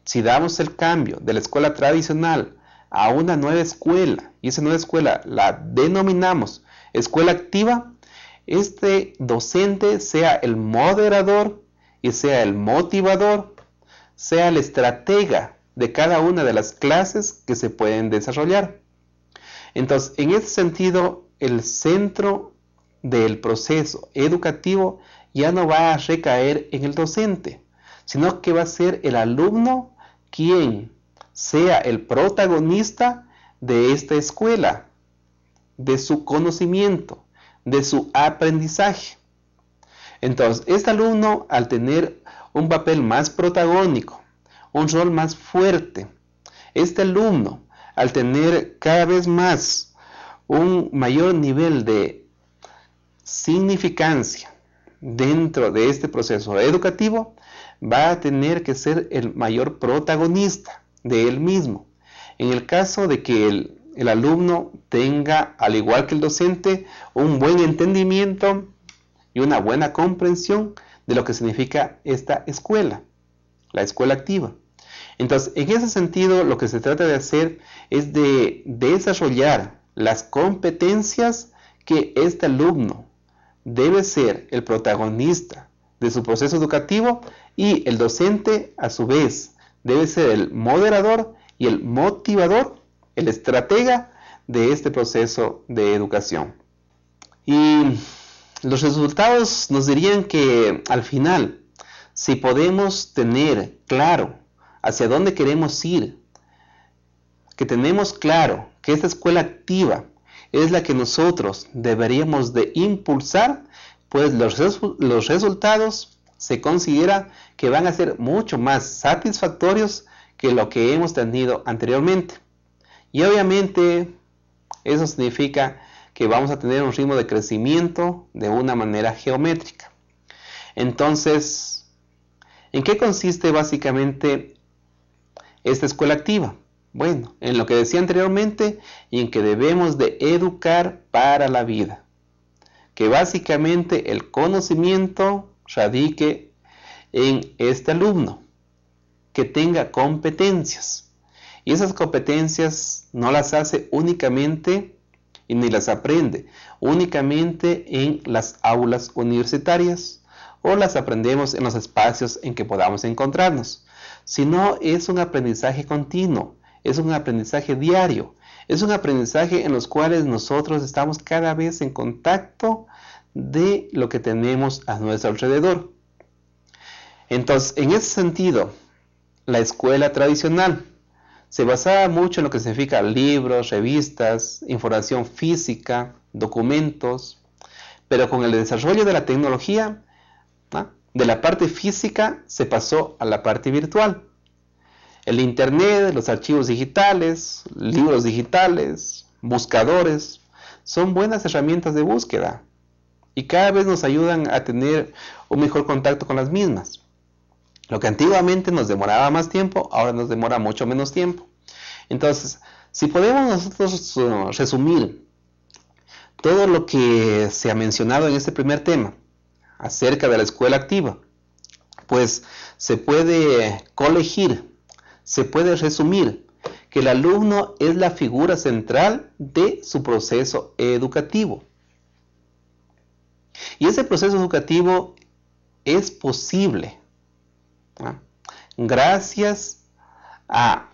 A: si damos el cambio de la escuela tradicional a una nueva escuela, y esa nueva escuela la denominamos escuela activa, este docente sea el moderador y sea el motivador, sea el estratega de cada una de las clases que se pueden desarrollar. Entonces, en ese sentido, el centro del proceso educativo ya no va a recaer en el docente, sino que va a ser el alumno quien sea el protagonista de esta escuela, de su conocimiento, de su aprendizaje. Entonces, este alumno, al tener un papel más protagónico, un rol más fuerte, este alumno, al tener cada vez más un mayor nivel de significancia dentro de este proceso educativo, va a tener que ser el mayor protagonista de él mismo. En el caso de que el, el alumno tenga, al igual que el docente, un buen entendimiento y una buena comprensión de lo que significa esta escuela, la escuela activa. Entonces, en ese sentido, lo que se trata de hacer es de desarrollar las competencias que este alumno debe ser el protagonista de su proceso educativo y el docente a su vez debe ser el moderador y el motivador, el estratega de este proceso de educación. Y los resultados nos dirían que al final, si podemos tener claro hacia dónde queremos ir, que tenemos claro que esta escuela activa es la que nosotros deberíamos de impulsar pues los, los resultados se considera que van a ser mucho más satisfactorios que lo que hemos tenido anteriormente. Y obviamente eso significa que vamos a tener un ritmo de crecimiento de una manera geométrica. Entonces, ¿en qué consiste básicamente esta escuela activa? Bueno, en lo que decía anteriormente y en que debemos de educar para la vida que básicamente el conocimiento radique en este alumno, que tenga competencias. Y esas competencias no las hace únicamente y ni las aprende, únicamente en las aulas universitarias o las aprendemos en los espacios en que podamos encontrarnos, sino es un aprendizaje continuo, es un aprendizaje diario, es un aprendizaje en los cuales nosotros estamos cada vez en contacto de lo que tenemos a nuestro alrededor. Entonces, en ese sentido, la escuela tradicional se basaba mucho en lo que significa libros, revistas, información física, documentos, pero con el desarrollo de la tecnología, de la parte física se pasó a la parte virtual el Internet, los archivos digitales, libros digitales, buscadores, son buenas herramientas de búsqueda y cada vez nos ayudan a tener un mejor contacto con las mismas. Lo que antiguamente nos demoraba más tiempo, ahora nos demora mucho menos tiempo. Entonces, si podemos nosotros eh, resumir todo lo que se ha mencionado en este primer tema acerca de la escuela activa, pues se puede colegir se puede resumir que el alumno es la figura central de su proceso educativo. Y ese proceso educativo es posible gracias a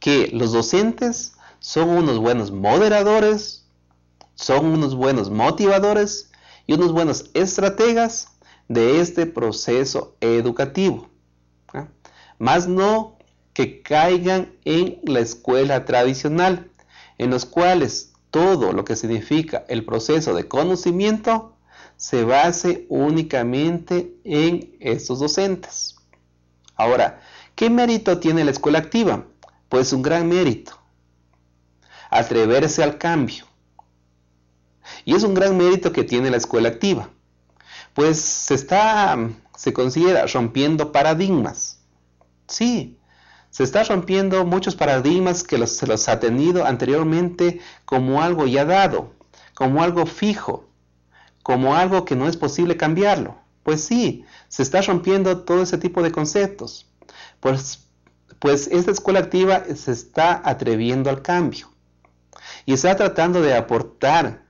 A: que los docentes son unos buenos moderadores, son unos buenos motivadores y unos buenos estrategas de este proceso educativo. Más no que caigan en la escuela tradicional, en los cuales todo lo que significa el proceso de conocimiento se base únicamente en estos docentes. Ahora, ¿qué mérito tiene la escuela activa? Pues un gran mérito, atreverse al cambio. Y es un gran mérito que tiene la escuela activa, pues se está, se considera rompiendo paradigmas. Sí, se está rompiendo muchos paradigmas que se los ha tenido anteriormente como algo ya dado, como algo fijo, como algo que no es posible cambiarlo. Pues sí, se está rompiendo todo ese tipo de conceptos. Pues, pues esta escuela activa se está atreviendo al cambio y está tratando de aportar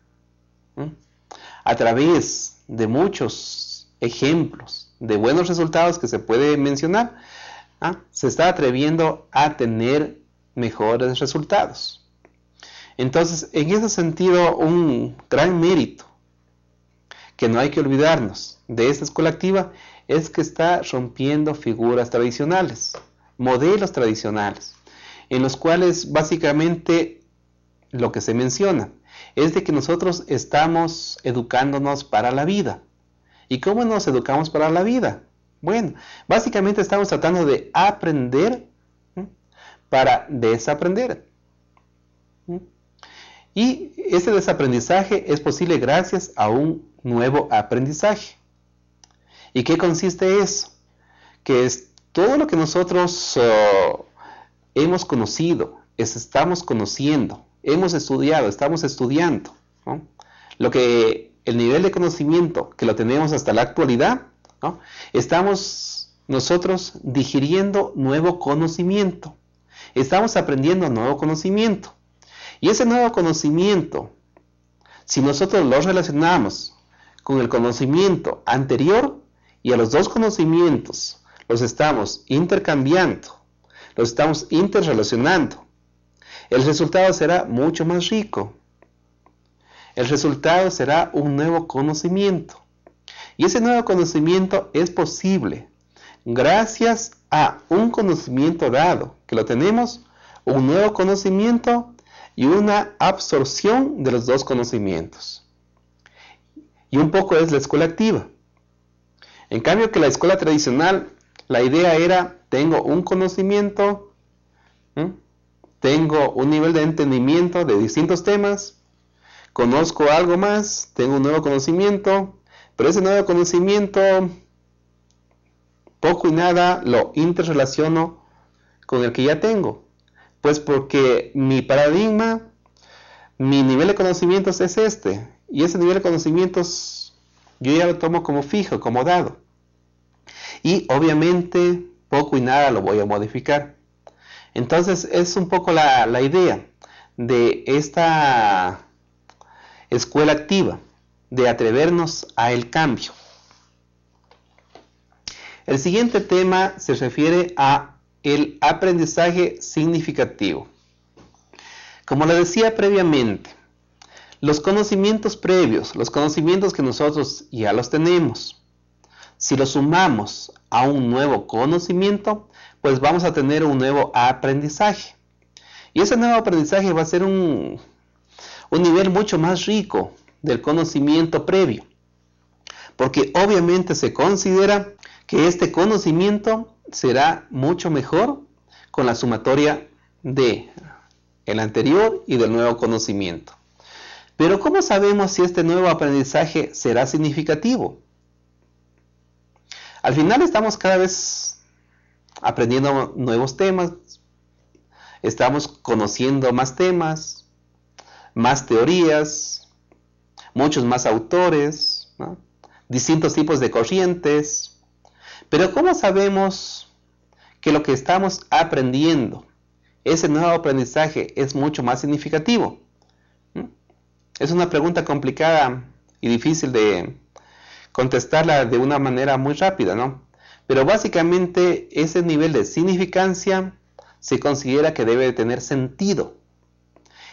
A: a través de muchos ejemplos de buenos resultados que se puede mencionar ¿ah? se está atreviendo a tener mejores resultados. Entonces, en ese sentido, un gran mérito que no hay que olvidarnos de esta escuela activa es que está rompiendo figuras tradicionales, modelos tradicionales, en los cuales básicamente lo que se menciona es de que nosotros estamos educándonos para la vida. ¿Y cómo nos educamos para la vida? Bueno, básicamente estamos tratando de aprender para desaprender. Y ese desaprendizaje es posible gracias a un nuevo aprendizaje. ¿Y qué consiste eso? Que es todo lo que nosotros oh, hemos conocido, es, estamos conociendo, hemos estudiado, estamos estudiando. Lo que el nivel de conocimiento que lo tenemos hasta la actualidad Estamos nosotros digiriendo nuevo conocimiento. Estamos aprendiendo nuevo conocimiento. Y ese nuevo conocimiento, si nosotros lo relacionamos con el conocimiento anterior y a los dos conocimientos los estamos intercambiando, los estamos interrelacionando, el resultado será mucho más rico. El resultado será un nuevo conocimiento. Y ese nuevo conocimiento es posible gracias a un conocimiento dado, que lo tenemos, un nuevo conocimiento y una absorción de los dos conocimientos. Y un poco es la escuela activa. En cambio que la escuela tradicional, la idea era, tengo un conocimiento, tengo un nivel de entendimiento de distintos temas, conozco algo más, tengo un nuevo conocimiento, pero ese nuevo conocimiento, poco y nada lo interrelaciono con el que ya tengo. Pues porque mi paradigma, mi nivel de conocimientos es este. Y ese nivel de conocimientos yo ya lo tomo como fijo, como dado. Y obviamente poco y nada lo voy a modificar. Entonces es un poco la, idea de esta escuela activa de atrevernos a el cambio. El siguiente tema se refiere a el aprendizaje significativo. Como le decía previamente, los conocimientos previos, los conocimientos que nosotros ya los tenemos, si los sumamos a un nuevo conocimiento, pues vamos a tener un nuevo aprendizaje. Y ese nuevo aprendizaje va a ser un, un nivel mucho más rico, del conocimiento previo, porque obviamente se considera que este conocimiento será mucho mejor con la sumatoria de el anterior y del nuevo conocimiento. Pero ¿cómo sabemos si este nuevo aprendizaje será significativo? Al final estamos cada vez aprendiendo nuevos temas, estamos conociendo más temas, más teorías, muchos más autores, distintos tipos de corrientes. Pero ¿cómo sabemos que lo que estamos aprendiendo, ese nuevo aprendizaje, es mucho más significativo? ¿Mm? Es una pregunta complicada y difícil de contestarla de una manera muy rápida, ¿no? Pero básicamente ese nivel de significancia se considera que debe tener sentido.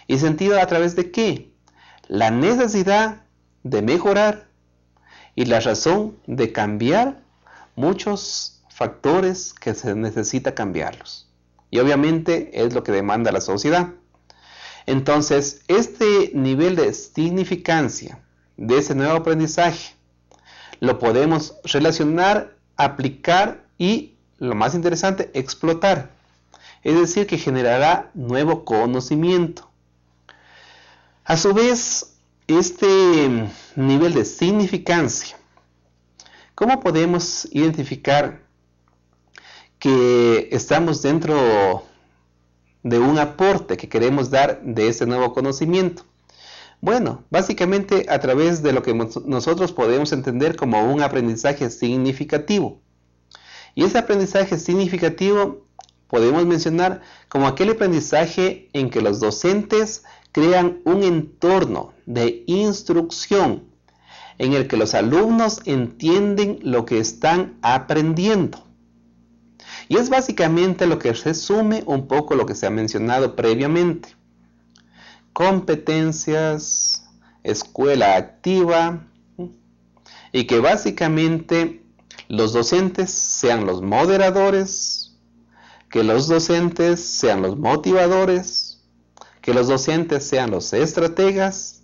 A: ¿Y sentido a través de qué? la necesidad de mejorar y la razón de cambiar muchos factores que se necesita cambiarlos. Y obviamente es lo que demanda la sociedad. Entonces, este nivel de significancia de ese nuevo aprendizaje lo podemos relacionar, aplicar y, lo más interesante, explotar. Es decir, que generará nuevo conocimiento a su vez, este nivel de significancia, ¿cómo podemos identificar que estamos dentro de un aporte que queremos dar de este nuevo conocimiento? Bueno, básicamente a través de lo que nosotros podemos entender como un aprendizaje significativo. Y ese aprendizaje significativo podemos mencionar como aquel aprendizaje en que los docentes crean un entorno de instrucción en el que los alumnos entienden lo que están aprendiendo. Y es básicamente lo que resume un poco lo que se ha mencionado previamente. Competencias, escuela activa, y que básicamente los docentes sean los moderadores, que los docentes sean los motivadores, que los docentes sean los estrategas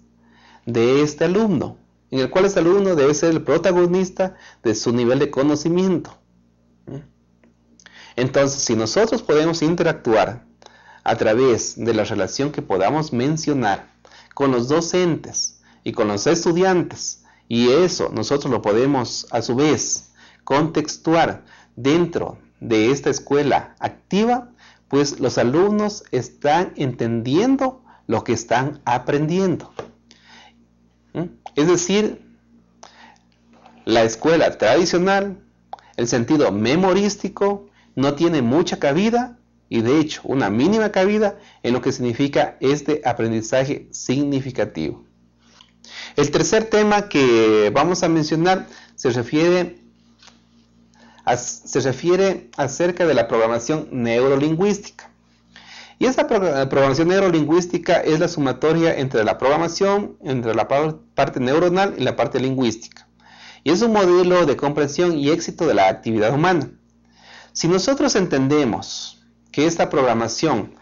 A: de este alumno, en el cual este alumno debe ser el protagonista de su nivel de conocimiento. Entonces, si nosotros podemos interactuar a través de la relación que podamos mencionar con los docentes y con los estudiantes, y eso nosotros lo podemos a su vez contextuar dentro de esta escuela activa, pues los alumnos están entendiendo lo que están aprendiendo. ¿Mm? Es decir, la escuela tradicional, el sentido memorístico, no tiene mucha cabida y de hecho una mínima cabida en lo que significa este aprendizaje significativo. El tercer tema que vamos a mencionar se refiere se refiere acerca de la programación neurolingüística. Y esta eh, programación neurolingüística es la sumatoria entre la programación, entre la parte neuronal y la parte lingüística. Y es un modelo de comprensión y éxito de la actividad humana. Si nosotros entendemos que esta programación,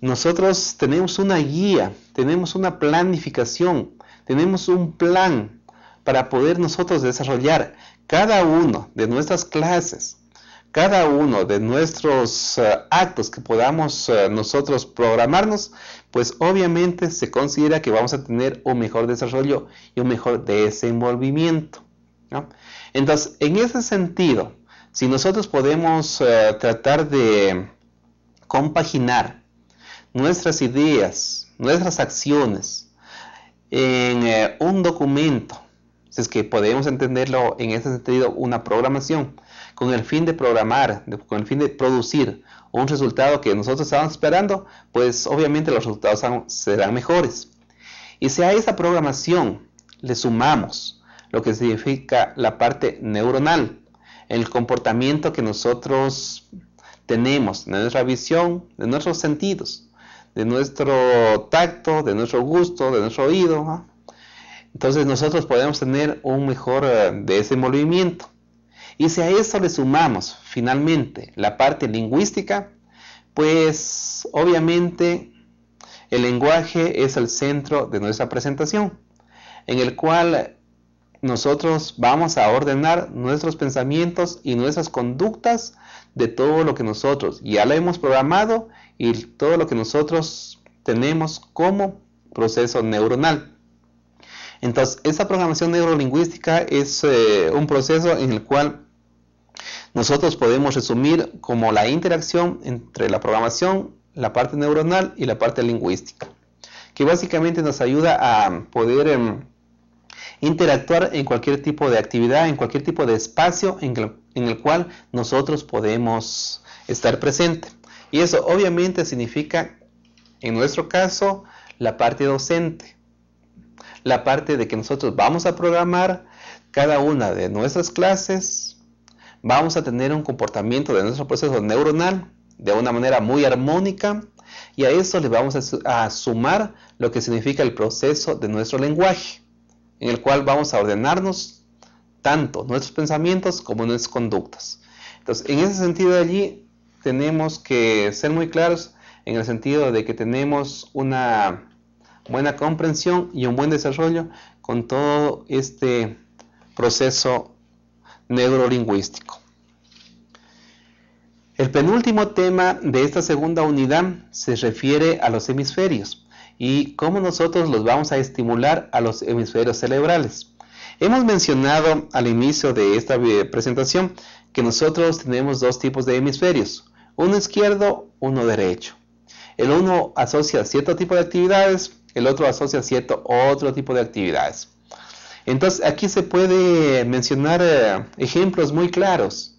A: nosotros tenemos una guía, tenemos una planificación, tenemos un plan para poder nosotros desarrollar cada uno de nuestras clases, cada uno de nuestros eh, actos que podamos eh, nosotros programarnos, pues obviamente se considera que vamos a tener un mejor desarrollo y un mejor desenvolvimiento. Entonces, en ese sentido, si nosotros podemos eh, tratar de compaginar nuestras ideas, nuestras acciones en un documento, si es que podemos entenderlo en ese sentido, una programación, con el fin de programar, con el fin de producir un resultado que nosotros estábamos esperando, pues obviamente los resultados serán mejores. Y si a esa programación le sumamos lo que significa la parte neuronal, el comportamiento que nosotros tenemos, de nuestra visión, de nuestros sentidos, de nuestro tacto, de nuestro gusto, de nuestro oído, entonces nosotros podemos tener un mejor eh, ese desenvolvimiento. Y si a eso le sumamos finalmente la parte lingüística, pues obviamente el lenguaje es el centro de nuestra presentación, en el cual nosotros vamos a ordenar nuestros pensamientos y nuestras conductas de todo lo que nosotros ya lo hemos programado y todo lo que nosotros tenemos como proceso neuronal. Entonces, esa programación neurolingüística es eh, un proceso en el cual nosotros podemos resumir como la interacción entre la programación, la parte neuronal y la parte lingüística, que básicamente nos ayuda a poder em, interactuar en cualquier tipo de actividad, en cualquier tipo de espacio en, el, cual nosotros podemos estar presente. Y eso obviamente significa, en nuestro caso, la parte docente la parte de que nosotros vamos a programar cada una de nuestras clases, vamos a tener un comportamiento de nuestro proceso neuronal de una manera muy armónica y a eso le vamos a, sumar lo que significa el proceso de nuestro lenguaje, en el cual vamos a ordenarnos tanto nuestros pensamientos como nuestras conductas. Entonces, en ese sentido allí tenemos que ser muy claros en el sentido de que tenemos una buena comprensión y un buen desarrollo con todo este proceso neurolingüístico. El penúltimo tema de esta segunda unidad se refiere a los hemisferios y cómo nosotros los vamos a estimular a los hemisferios cerebrales. Hemos mencionado al inicio de esta presentación que nosotros tenemos dos tipos de hemisferios, uno izquierdo, uno derecho. El uno asocia cierto tipo de actividades el otro asocia cierto otro tipo de actividades. Entonces aquí se puede mencionar eh, ejemplos muy claros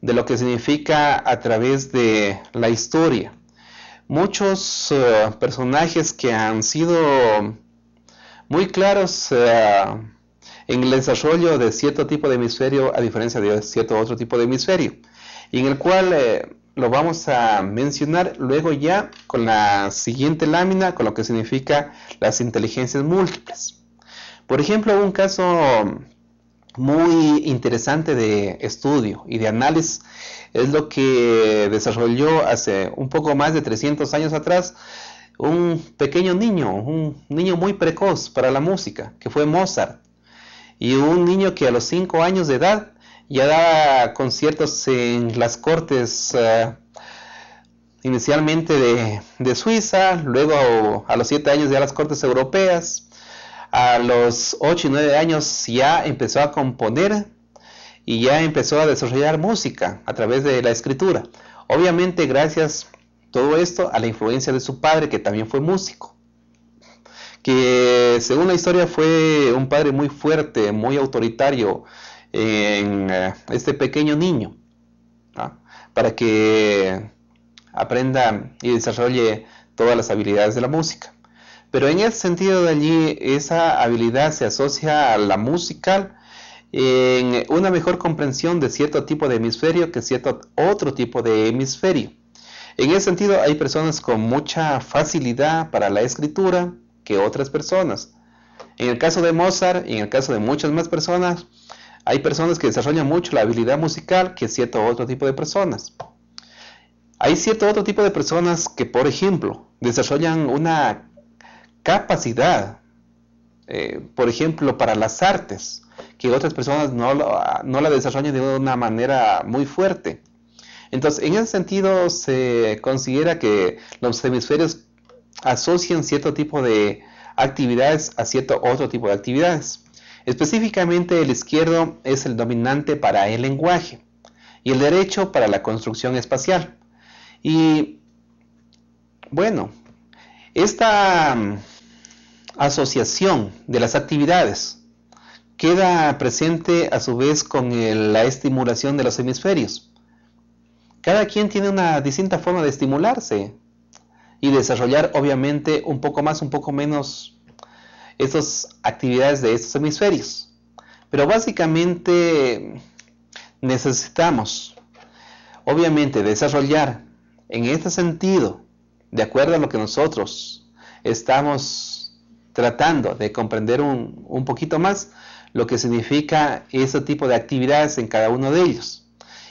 A: de lo que significa a través de la historia. Muchos eh, personajes que han sido muy claros eh, en el desarrollo de cierto tipo de hemisferio a diferencia de cierto otro tipo de hemisferio, y en el cual lo vamos a mencionar luego ya con la siguiente lámina, con lo que significa las inteligencias múltiples. Por ejemplo, un caso muy interesante de estudio y de análisis es lo que desarrolló hace un poco más de 300 años atrás un pequeño niño, un niño muy precoz para la música, que fue Mozart, y un niño que a los 5 años de edad ya daba conciertos en las cortes eh, inicialmente de, de, Suiza, luego a los siete años ya las cortes europeas, a los 8 y nueve años ya empezó a componer y ya empezó a desarrollar música a través de la escritura. Obviamente gracias todo esto a la influencia de su padre que también fue músico que según la historia fue un padre muy fuerte, muy autoritario, en eh, este pequeño niño, para que aprenda y desarrolle todas las habilidades de la música. Pero en ese sentido de allí, esa habilidad se asocia a la musical en una mejor comprensión de cierto tipo de hemisferio que cierto otro tipo de hemisferio. En ese sentido, hay personas con mucha facilidad para la escritura que otras personas. En el caso de Mozart y en el caso de muchas más personas, hay personas que desarrollan mucho la habilidad musical que cierto otro tipo de personas. Hay cierto otro tipo de personas que, por ejemplo, desarrollan una capacidad, eh, por ejemplo, para las artes, que otras personas no, no la desarrollan de una manera muy fuerte. Entonces, en ese sentido, se considera que los hemisferios asocian cierto tipo de actividades a cierto otro tipo de actividades. Específicamente el izquierdo es el dominante para el lenguaje y el derecho para la construcción espacial. Y bueno, esta mm, asociación de las actividades queda presente a su vez con la estimulación de los hemisferios. Cada quien tiene una distinta forma de estimularse y desarrollar obviamente un poco más, un poco menos estas actividades de estos hemisferios. Pero básicamente necesitamos, obviamente, desarrollar en este sentido, de acuerdo a lo que nosotros estamos tratando de comprender un, un poquito más, lo que significa ese tipo de actividades en cada uno de ellos.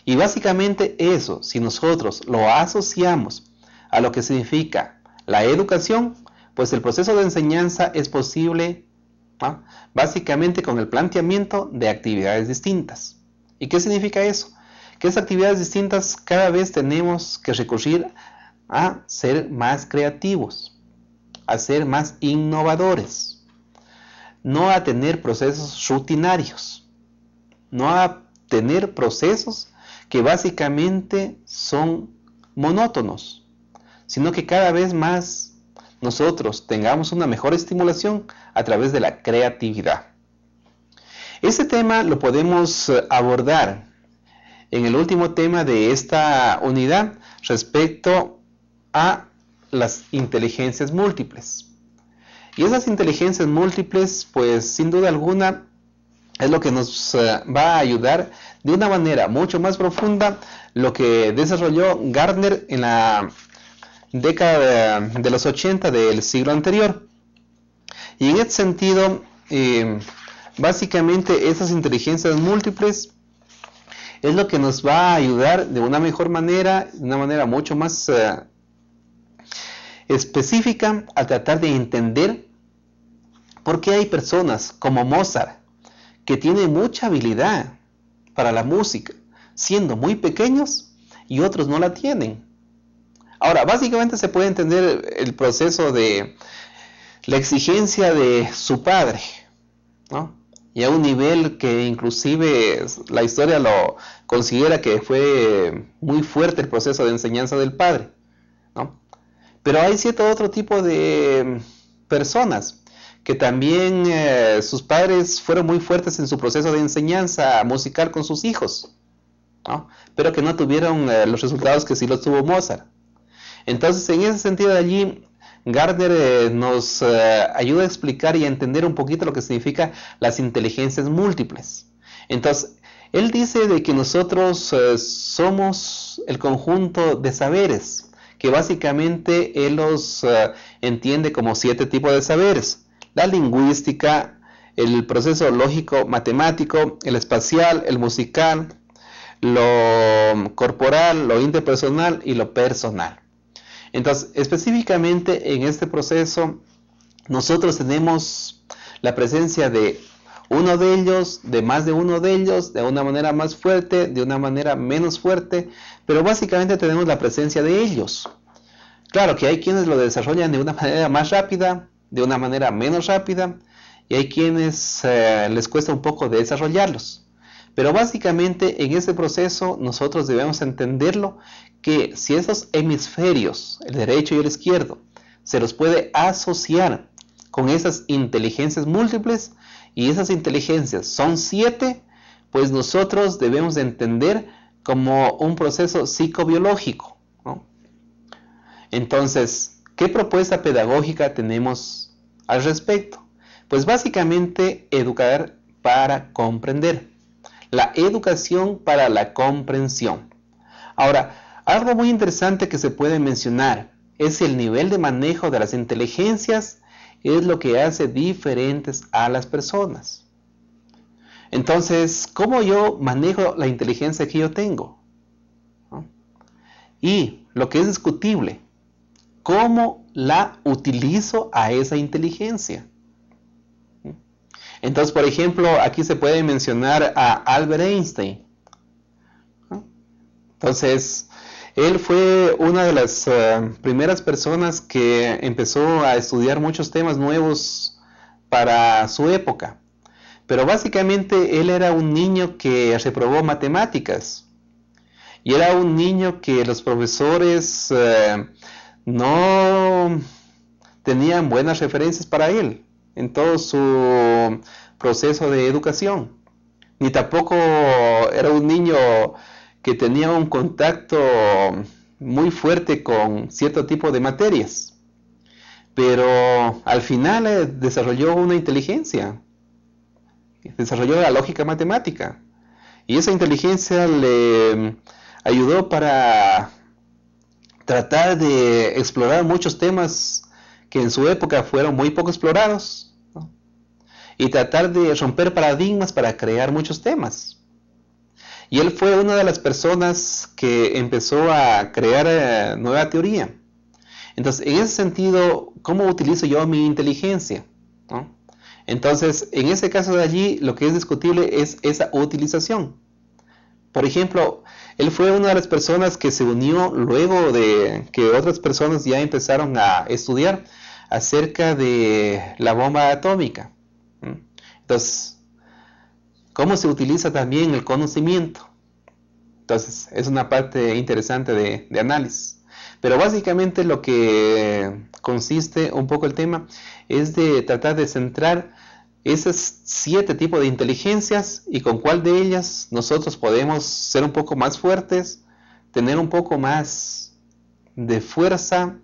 A: Y básicamente eso, si nosotros lo asociamos a lo que significa la educación, pues el proceso de enseñanza es posible básicamente con el planteamiento de actividades distintas. ¿Y qué significa eso? Que esas actividades distintas cada vez tenemos que recurrir a ser más creativos, a ser más innovadores, no a tener procesos rutinarios, no a tener procesos que básicamente son monótonos, sino que cada vez más nosotros tengamos una mejor estimulación a través de la creatividad. Este tema lo podemos eh, abordar en el último tema de esta unidad respecto a las inteligencias múltiples. Y esas inteligencias múltiples, pues sin duda alguna, es lo que nos eh, va a ayudar de una manera mucho más profunda lo que desarrolló Gardner en la década de, los 80 del siglo anterior. Y en este sentido, eh, básicamente esas inteligencias múltiples es lo que nos va a ayudar de una mejor manera, de una manera mucho más eh, específica, a tratar de entender por qué hay personas como Mozart que tienen mucha habilidad para la música, siendo muy pequeños y otros no la tienen. Ahora, básicamente se puede entender el proceso de la exigencia de su padre, ¿no? Y a un nivel que inclusive la historia lo considera que fue muy fuerte el proceso de enseñanza del padre, ¿no? Pero hay cierto otro tipo de personas que también eh, sus padres fueron muy fuertes en su proceso de enseñanza musical con sus hijos, pero que no tuvieron eh, los resultados que sí los tuvo Mozart. Entonces, en ese sentido de allí, Gardner eh, nos eh, ayuda a explicar y a entender un poquito lo que significa las inteligencias múltiples. Entonces, él dice de que nosotros eh, somos el conjunto de saberes, que básicamente él los entiende como siete tipos de saberes. La lingüística, el proceso lógico matemático, el espacial, el musical, lo corporal, lo interpersonal y lo personal. Entonces, específicamente en este proceso, nosotros tenemos la presencia de uno de ellos, de más de uno de ellos, de una manera más fuerte, de una manera menos fuerte, pero básicamente tenemos la presencia de ellos. Claro que hay quienes lo desarrollan de una manera más rápida, de una manera menos rápida, y hay quienes eh, les cuesta un poco desarrollarlos. Pero básicamente en ese proceso nosotros debemos entenderlo que si esos hemisferios, el derecho y el izquierdo, se los puede asociar con esas inteligencias múltiples y esas inteligencias son siete, pues nosotros debemos entender como un proceso psicobiológico. Entonces, ¿qué propuesta pedagógica tenemos al respecto? Pues básicamente educar para comprender. La educación para la comprensión. Ahora, algo muy interesante que se puede mencionar es el nivel de manejo de las inteligencias es lo que hace diferentes a las personas. Entonces, ¿cómo yo manejo la inteligencia que yo tengo? Y lo que es discutible, ¿cómo la utilizo a esa inteligencia? Entonces, por ejemplo, aquí se puede mencionar a Albert Einstein. Entonces, él fue una de las eh, primeras personas que empezó a estudiar muchos temas nuevos para su época. Pero básicamente él era un niño que reprobó matemáticas. Y era un niño que los profesores eh, no tenían buenas referencias para él en todo su proceso de educación. Ni tampoco era un niño que tenía un contacto muy fuerte con cierto tipo de materias. Pero al final eh, desarrolló una inteligencia, desarrolló la lógica matemática. Y esa inteligencia le mm, ayudó para tratar de explorar muchos temas que en su época fueron muy poco explorados. Y tratar de romper paradigmas para crear muchos temas. Y él fue una de las personas que empezó a crear eh, nueva teoría. Entonces, en ese sentido, ¿cómo utilizo yo mi inteligencia? Entonces, en ese caso de allí, lo que es discutible es esa utilización. Por ejemplo, él fue una de las personas que se unió luego de que otras personas ya empezaron a estudiar acerca de la bomba atómica. Entonces, cómo se utiliza también el conocimiento. Entonces, es una parte interesante de, análisis. Pero básicamente lo que consiste un poco el tema es de tratar de centrar esos siete tipos de inteligencias y con cuál de ellas nosotros podemos ser un poco más fuertes, tener un poco más de fuerza,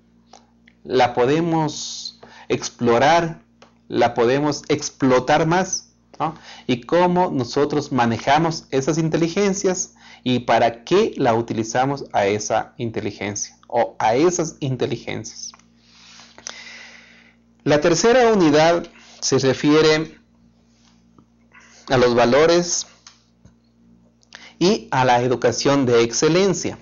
A: la podemos explorar, la podemos explotar más y cómo nosotros manejamos esas inteligencias y para qué la utilizamos a esa inteligencia o a esas inteligencias. La tercera unidad se refiere a los valores y a la educación de excelencia.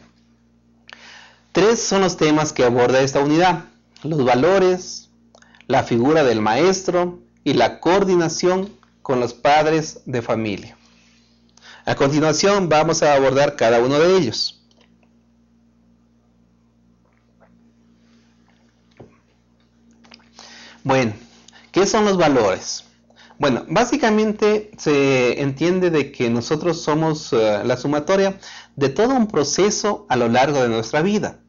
A: Tres son los temas que aborda esta unidad, los valores, la figura del maestro y la coordinación con los padres de familia. A continuación vamos a abordar cada uno de ellos. Bueno, ¿qué son los valores? Bueno, básicamente se entiende de que nosotros somos eh, la sumatoria de todo un proceso a lo largo de nuestra vida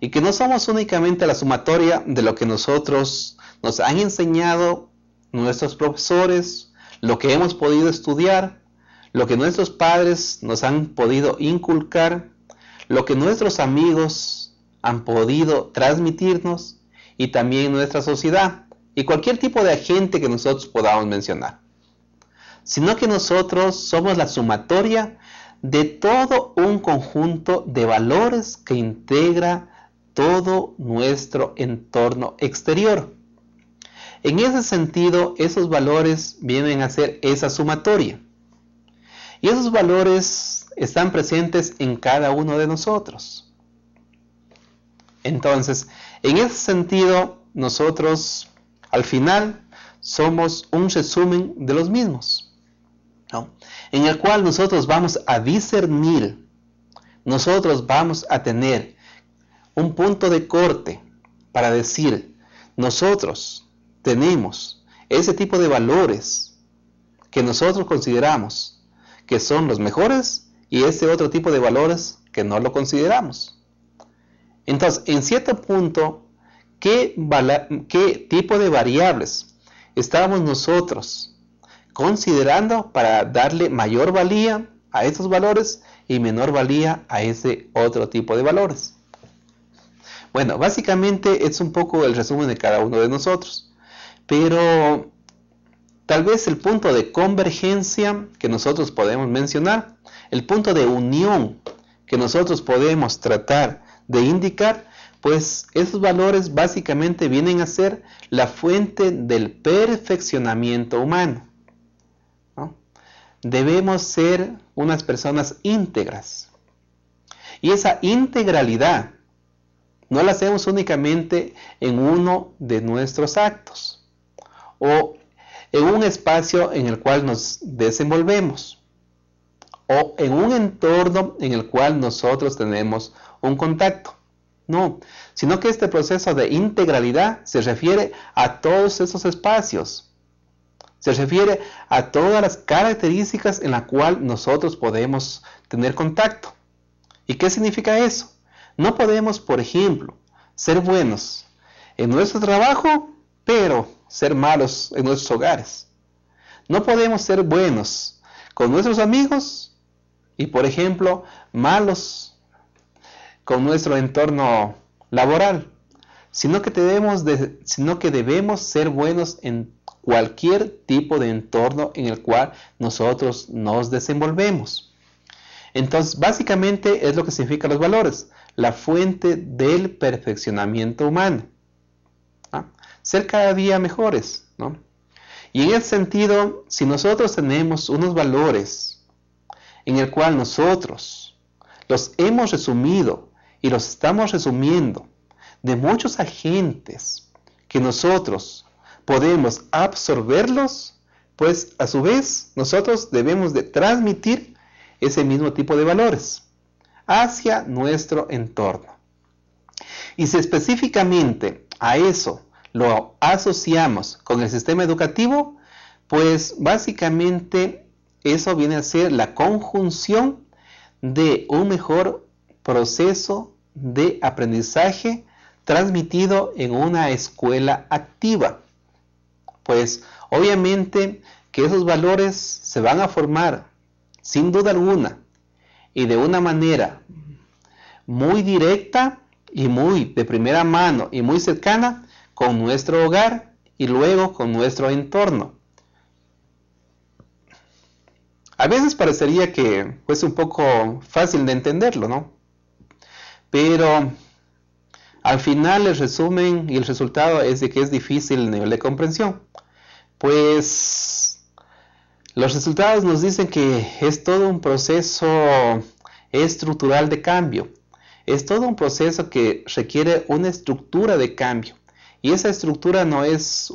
A: y que no somos únicamente la sumatoria de lo que nosotros nos han enseñado nuestros profesores, lo que hemos podido estudiar, lo que nuestros padres nos han podido inculcar, lo que nuestros amigos han podido transmitirnos y también nuestra sociedad y cualquier tipo de agente que nosotros podamos mencionar, sino que nosotros somos la sumatoria de todo un conjunto de valores que integra todo nuestro entorno exterior. En ese sentido, esos valores vienen a ser esa sumatoria. Y esos valores están presentes en cada uno de nosotros. Entonces, en ese sentido, nosotros al final somos un resumen de los mismos, en el cual nosotros vamos a discernir, nosotros vamos a tener un punto de corte para decir, nosotros tenemos ese tipo de valores que nosotros consideramos que son los mejores y ese otro tipo de valores que no lo consideramos. Entonces, en cierto punto, ¿qué, tipo de variables estamos nosotros considerando para darle mayor valía a esos valores y menor valía a ese otro tipo de valores? Bueno, básicamente es un poco el resumen de cada uno de nosotros. Pero tal vez el punto de convergencia que nosotros podemos mencionar, el punto de unión que nosotros podemos tratar de indicar, pues esos valores básicamente vienen a ser la fuente del perfeccionamiento humano. Debemos ser unas personas íntegras. Y esa integralidad no la hacemos únicamente en uno de nuestros actos o en un espacio en el cual nos desenvolvemos o en un entorno en el cual nosotros tenemos un contacto. No, sino que este proceso de integralidad se refiere a todos esos espacios. Se refiere a todas las características en las cuales nosotros podemos tener contacto. ¿Y qué significa eso? No podemos, por ejemplo, ser buenos en nuestro trabajo, pero ser malos en nuestros hogares. No podemos ser buenos con nuestros amigos y, por ejemplo, malos con nuestro entorno laboral, sino que debemos, sino que debemos ser buenos en cualquier tipo de entorno en el cual nosotros nos desenvolvemos. Entonces, básicamente es lo que significan los valores, la fuente del perfeccionamiento humano ser cada día mejores, Y en ese sentido, si nosotros tenemos unos valores en el cual nosotros los hemos resumido y los estamos resumiendo de muchos agentes que nosotros podemos absorberlos, pues a su vez nosotros debemos de transmitir ese mismo tipo de valores hacia nuestro entorno. Y si específicamente a eso lo asociamos con el sistema educativo, pues básicamente eso viene a ser la conjunción de un mejor proceso de aprendizaje transmitido en una escuela activa. Pues obviamente que esos valores se van a formar sin duda alguna y de una manera muy directa y muy de primera mano y muy cercana con nuestro hogar y luego con nuestro entorno. A veces parecería que es un poco fácil de entenderlo, ¿no? Pero al final el resumen y el resultado es de que es difícil el nivel de comprensión. Pues los resultados nos dicen que es todo un proceso estructural de cambio. Es todo un proceso que requiere una estructura de cambio. Y esa estructura no es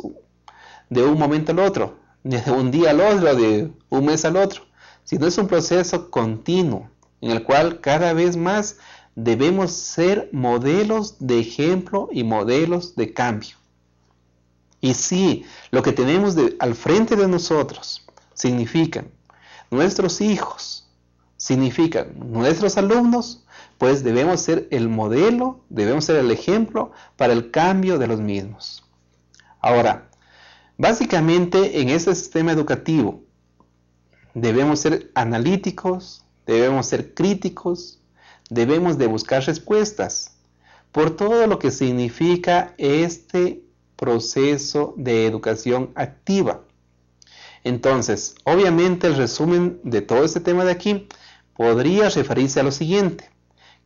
A: de un momento al otro, ni de un día al otro, de un mes al otro, sino es un proceso continuo en el cual cada vez más debemos ser modelos de ejemplo y modelos de cambio. Y si lo que tenemos al frente de nosotros significan nuestros hijos, significan nuestros alumnos, pues debemos ser el modelo, debemos ser el ejemplo para el cambio de los mismos. Ahora, básicamente en ese sistema educativo debemos ser analíticos, debemos ser críticos, debemos de buscar respuestas por todo lo que significa este proceso de educación activa. Entonces, obviamente el resumen de todo este tema de aquí podría referirse a lo siguiente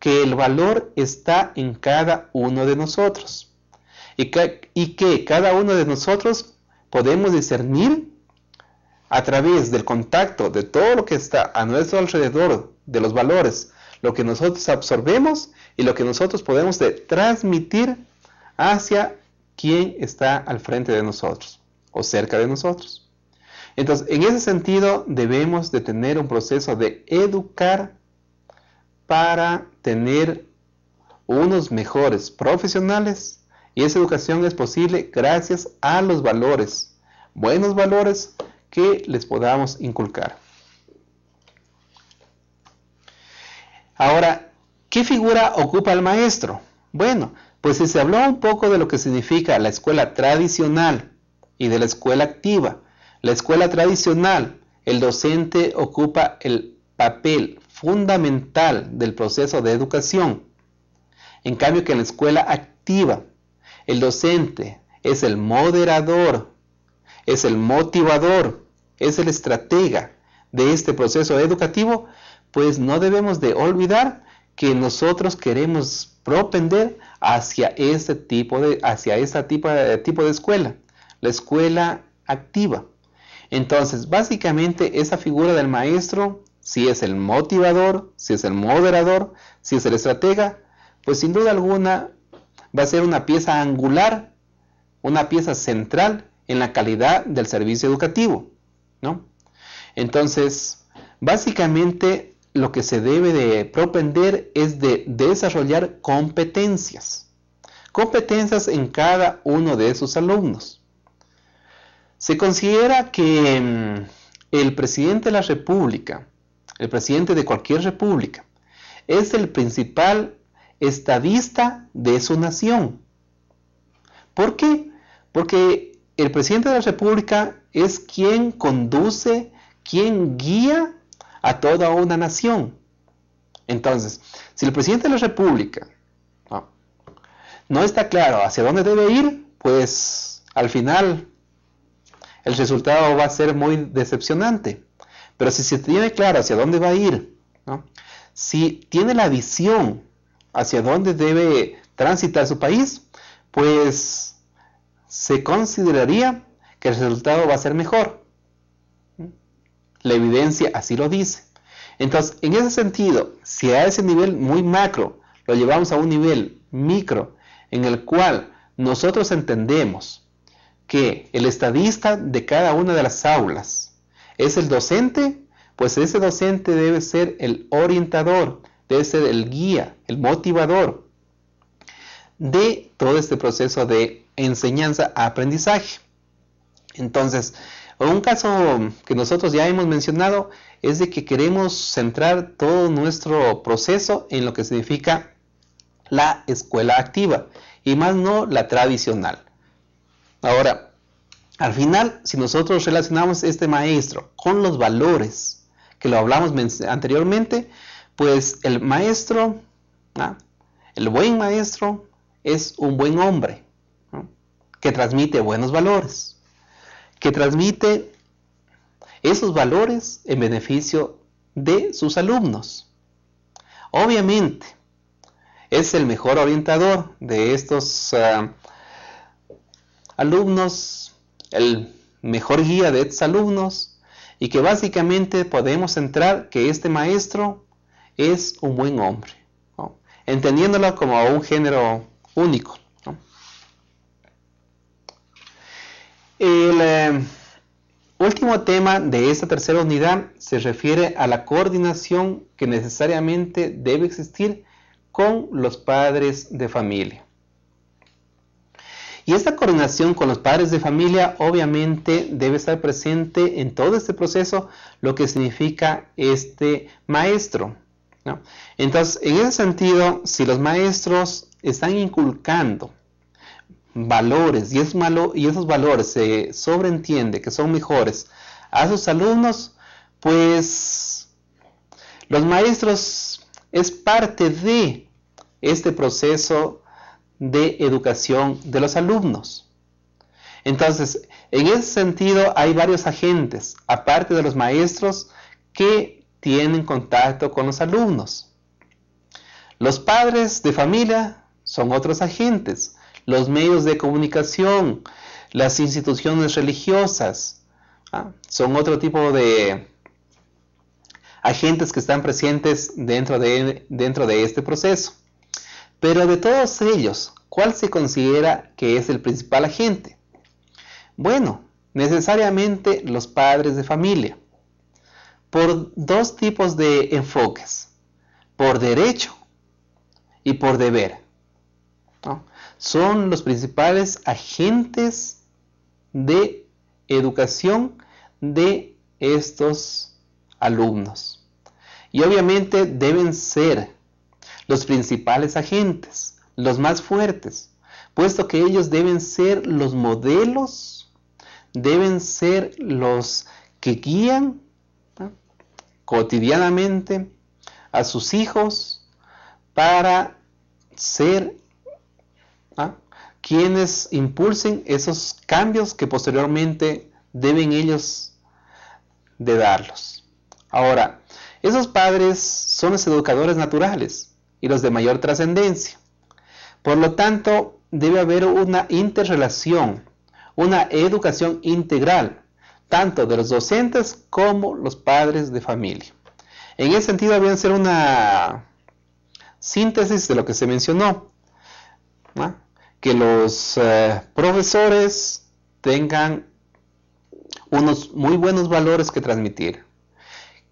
A: que el valor está en cada uno de nosotros y que, cada uno de nosotros podemos discernir a través del contacto de todo lo que está a nuestro alrededor, de los valores, lo que nosotros absorbemos y lo que nosotros podemos transmitir hacia quien está al frente de nosotros o cerca de nosotros. Entonces, en ese sentido, debemos de tener un proceso de educar para tener unos mejores profesionales y esa educación es posible gracias a los valores, buenos valores que les podamos inculcar. Ahora, ¿qué figura ocupa el maestro? Bueno, pues si se habló un poco de lo que significa la escuela tradicional y de la escuela activa, la escuela tradicional, el docente ocupa el papel fundamental del proceso de educación. En cambio que en la escuela activa, el docente es el moderador, es el motivador, es el estratega de este proceso educativo, pues no debemos de olvidar que nosotros queremos propender hacia este tipo de, hacia tipo de, tipo de escuela, la escuela activa. Entonces, básicamente esa figura del maestro si es el motivador, si es el moderador, si es el estratega, pues sin duda alguna va a ser una pieza angular, una pieza central en la calidad del servicio educativo, ¿no? Entonces, básicamente lo que se debe de propender es de desarrollar competencias, competencias en cada uno de esos alumnos. Se considera que mm, el presidente de la República el presidente de cualquier república, es el principal estadista de su nación. ¿Por qué? Porque el presidente de la república es quien conduce, quien guía a toda una nación. Entonces, si el presidente de la república ah, no, está claro hacia dónde debe ir, pues al final el resultado va a ser muy decepcionante. Pero si se tiene claro hacia dónde va a ir, si tiene la visión hacia dónde debe transitar su país, pues se consideraría que el resultado va a ser mejor. La evidencia así lo dice. Entonces, en ese sentido, si a ese nivel muy macro lo llevamos a un nivel micro, en el cual nosotros entendemos que el estadista de cada una de las aulas ¿Es el docente? Pues ese docente debe ser el orientador, debe ser el guía, el motivador de todo este proceso de enseñanza-aprendizaje. Entonces, un caso que nosotros ya hemos mencionado es de que queremos centrar todo nuestro proceso en lo que significa la escuela activa y más no la tradicional. Ahora, al final, si nosotros relacionamos este maestro con los valores que lo hablamos anteriormente, pues el maestro, el buen maestro, es un buen hombre que transmite buenos valores, que transmite esos valores en beneficio de sus alumnos. Obviamente, es el mejor orientador de estos ah, alumnos el mejor guía de estos alumnos y que básicamente podemos entrar que este maestro es un buen hombre, entendiéndolo como un género único. El eh, último tema de esta tercera unidad se refiere a la coordinación que necesariamente debe existir con los padres de familia. Y esta coordinación con los padres de familia obviamente debe estar presente en todo este proceso, lo que significa este maestro. Entonces, en ese sentido, si los maestros están inculcando valores y, es malo, y esos valores se sobreentiende que son mejores a sus alumnos, pues los maestros es parte de este proceso de educación de los alumnos. Entonces, en ese sentido hay varios agentes, aparte de los maestros, que tienen contacto con los alumnos. Los padres de familia son otros agentes, los medios de comunicación, las instituciones religiosas, ¿ah? son otro tipo de agentes que están presentes dentro de, dentro de este proceso. Pero de todos ellos, ¿cuál se considera que es el principal agente? Bueno, necesariamente los padres de familia, por dos tipos de enfoques, por derecho y por deber. Son los principales agentes de educación de estos alumnos. Y obviamente deben ser los principales agentes, los más fuertes, puesto que ellos deben ser los modelos, deben ser los que guían cotidianamente a sus hijos para ser quienes impulsen esos cambios que posteriormente deben ellos de darlos. Ahora, esos padres son los educadores naturales y los de mayor trascendencia. Por lo tanto, debe haber una interrelación, una educación integral, tanto de los docentes como los padres de familia. En ese sentido, a ser una síntesis de lo que se mencionó. Que los eh, profesores tengan unos muy buenos valores que transmitir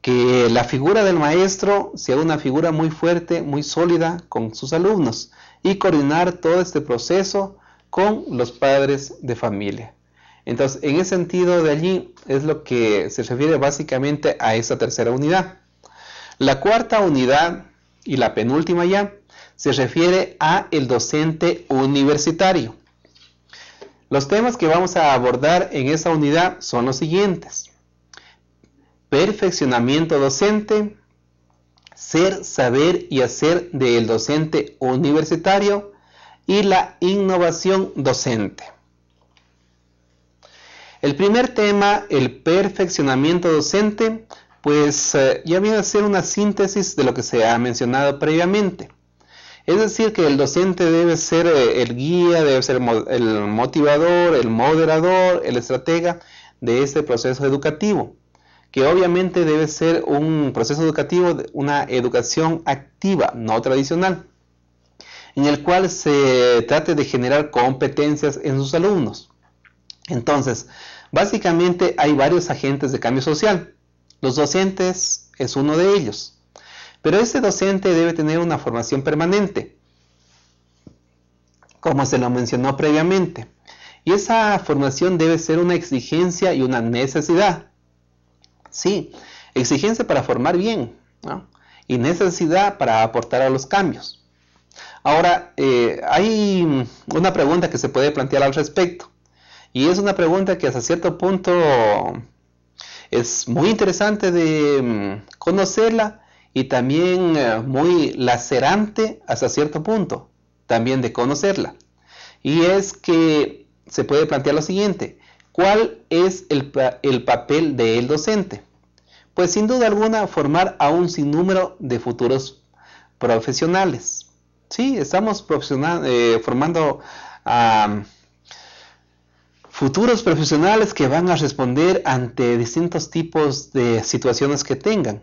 A: que la figura del maestro sea una figura muy fuerte, muy sólida con sus alumnos y coordinar todo este proceso con los padres de familia. Entonces, en ese sentido de allí es lo que se refiere básicamente a esa tercera unidad. La cuarta unidad y la penúltima ya se refiere a el docente universitario. Los temas que vamos a abordar en esa unidad son los siguientes perfeccionamiento docente, ser, saber y hacer del docente universitario y la innovación docente. El primer tema, el perfeccionamiento docente, pues eh, ya viene a ser una síntesis de lo que se ha mencionado previamente. Es decir, que el docente debe ser eh, el guía, debe ser el motivador, el moderador, el estratega de este proceso educativo que obviamente debe ser un proceso educativo, una educación activa, no tradicional, en el cual se trate de generar competencias en sus alumnos. Entonces, básicamente hay varios agentes de cambio social. Los docentes es uno de ellos. Pero ese docente debe tener una formación permanente, como se lo mencionó previamente. Y esa formación debe ser una exigencia y una necesidad, Sí, exigencia para formar bien y necesidad para aportar a los cambios. Ahora, eh, hay una pregunta que se puede plantear al respecto y es una pregunta que hasta cierto punto es muy interesante de mm, conocerla y también eh, muy lacerante hasta cierto punto también de conocerla. Y es que se puede plantear lo siguiente, ¿Cuál es el, papel del docente? Pues sin duda alguna formar a un sinnúmero de futuros profesionales. Sí, estamos eh, formando a futuros profesionales que van a responder ante distintos tipos de situaciones que tengan.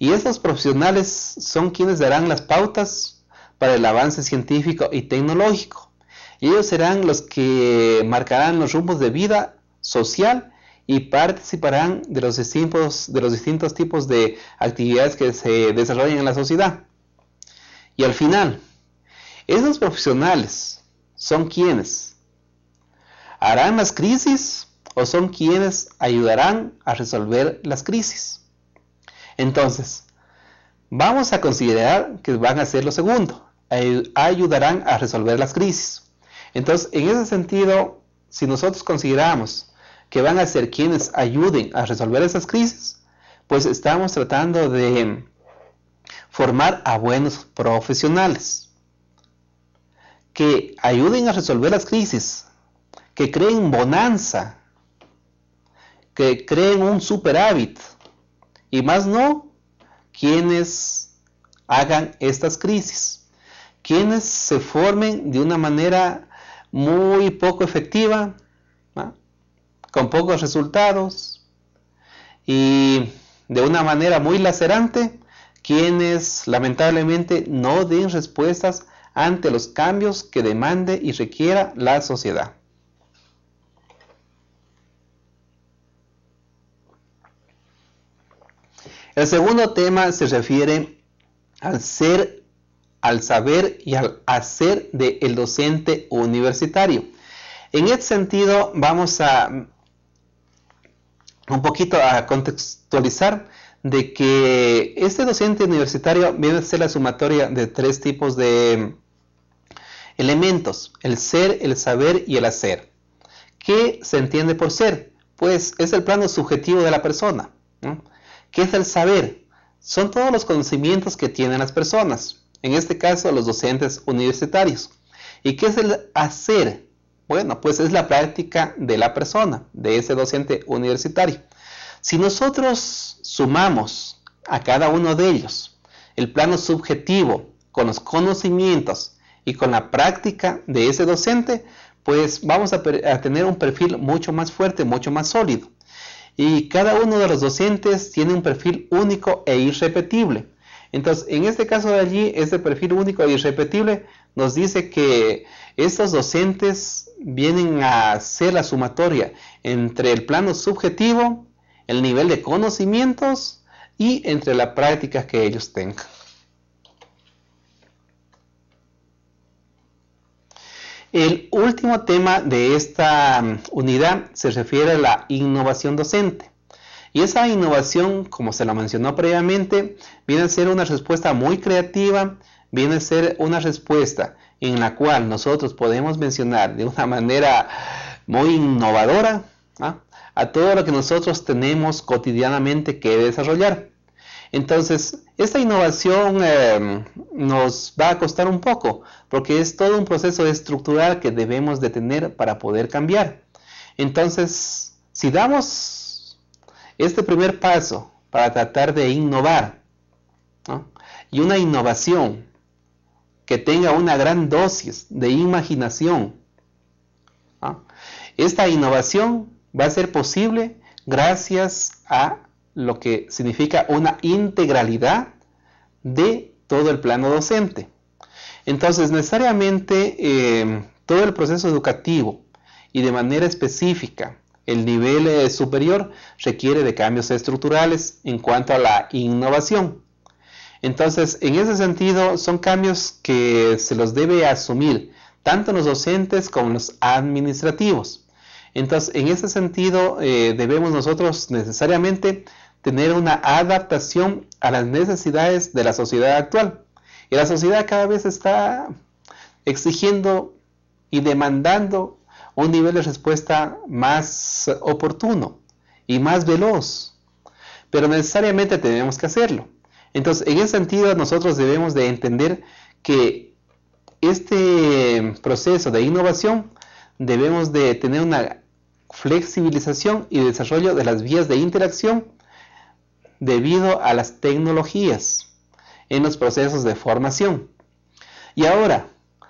A: Y esos profesionales son quienes darán las pautas para el avance científico y tecnológico ellos serán los que marcarán los rumbos de vida social y participarán de los distintos, de los distintos tipos de actividades que se desarrollan en la sociedad. Y al final, esos profesionales son quienes harán las crisis o son quienes ayudarán a resolver las crisis. Entonces, vamos a considerar que van a ser lo segundo, ayudarán a resolver las crisis. Entonces, en ese sentido, si nosotros consideramos que van a ser quienes ayuden a resolver esas crisis, pues estamos tratando de formar a buenos profesionales que ayuden a resolver las crisis, que creen bonanza, que creen un superávit y más no quienes hagan estas crisis, quienes se formen de una manera muy poco efectiva, con pocos resultados y de una manera muy lacerante, quienes lamentablemente no den respuestas ante los cambios que demande y requiera la sociedad. El segundo tema se refiere al ser al saber y al hacer del el docente universitario. En este sentido, vamos a un poquito a contextualizar de que este docente universitario viene a ser la sumatoria de tres tipos de elementos, el ser, el saber y el hacer. ¿Qué se entiende por ser? Pues es el plano subjetivo de la persona. ¿Qué es el saber? Son todos los conocimientos que tienen las personas en este caso los docentes universitarios. ¿Y qué es el hacer? Bueno, pues es la práctica de la persona, de ese docente universitario. Si nosotros sumamos a cada uno de ellos el plano subjetivo con los conocimientos y con la práctica de ese docente, pues vamos a tener un perfil mucho más fuerte, mucho más sólido. Y cada uno de los docentes tiene un perfil único e irrepetible entonces, en este caso de allí, este perfil único e irrepetible nos dice que estos docentes vienen a ser la sumatoria entre el plano subjetivo, el nivel de conocimientos y entre la práctica que ellos tengan. El último tema de esta unidad se refiere a la innovación docente. Y esa innovación, como se la mencionó previamente, viene a ser una respuesta muy creativa, viene a ser una respuesta en la cual nosotros podemos mencionar de una manera muy innovadora ¿ah? a todo lo que nosotros tenemos cotidianamente que desarrollar. Entonces, esta innovación em, nos va a costar un poco, porque es todo un proceso estructural que debemos de tener para poder cambiar. Entonces, si damos este primer paso para tratar de innovar y una innovación que tenga una gran dosis de imaginación. Esta innovación va a ser posible gracias a lo que significa una integralidad de todo el plano docente. Entonces, necesariamente eh, todo el proceso educativo y de manera específica el nivel eh, superior requiere de cambios estructurales en cuanto a la innovación. Entonces, en ese sentido, son cambios que se los debe asumir tanto los docentes como los administrativos. Entonces, en ese sentido, eh, debemos nosotros necesariamente tener una adaptación a las necesidades de la sociedad actual. Y la sociedad cada vez está exigiendo y demandando un nivel de respuesta más oportuno y más veloz. Pero necesariamente tenemos que hacerlo. Entonces, en ese sentido, nosotros debemos de entender que este proceso de innovación debemos de tener una flexibilización y desarrollo de las vías de interacción debido a las tecnologías en los procesos de formación. Y ahora,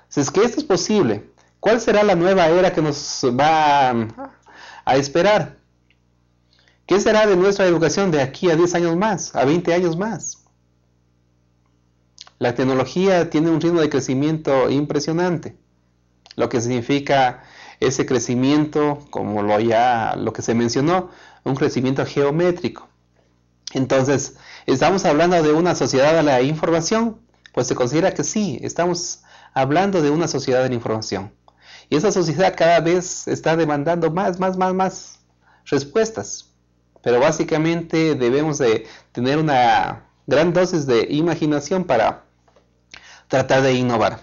A: si es que esto es posible, ¿Cuál será la nueva era que nos va a, esperar? ¿Qué será de nuestra educación de aquí a 10 años más, a 20 años más? La tecnología tiene un ritmo de crecimiento impresionante, lo que significa ese crecimiento, como lo ya lo que se mencionó, un crecimiento geométrico. Entonces, ¿estamos hablando de una sociedad de la información? Pues se considera que sí, estamos hablando de una sociedad de la información. Y esa sociedad cada vez está demandando más, más, más, más respuestas. Pero básicamente debemos de tener una gran dosis de imaginación para tratar de innovar.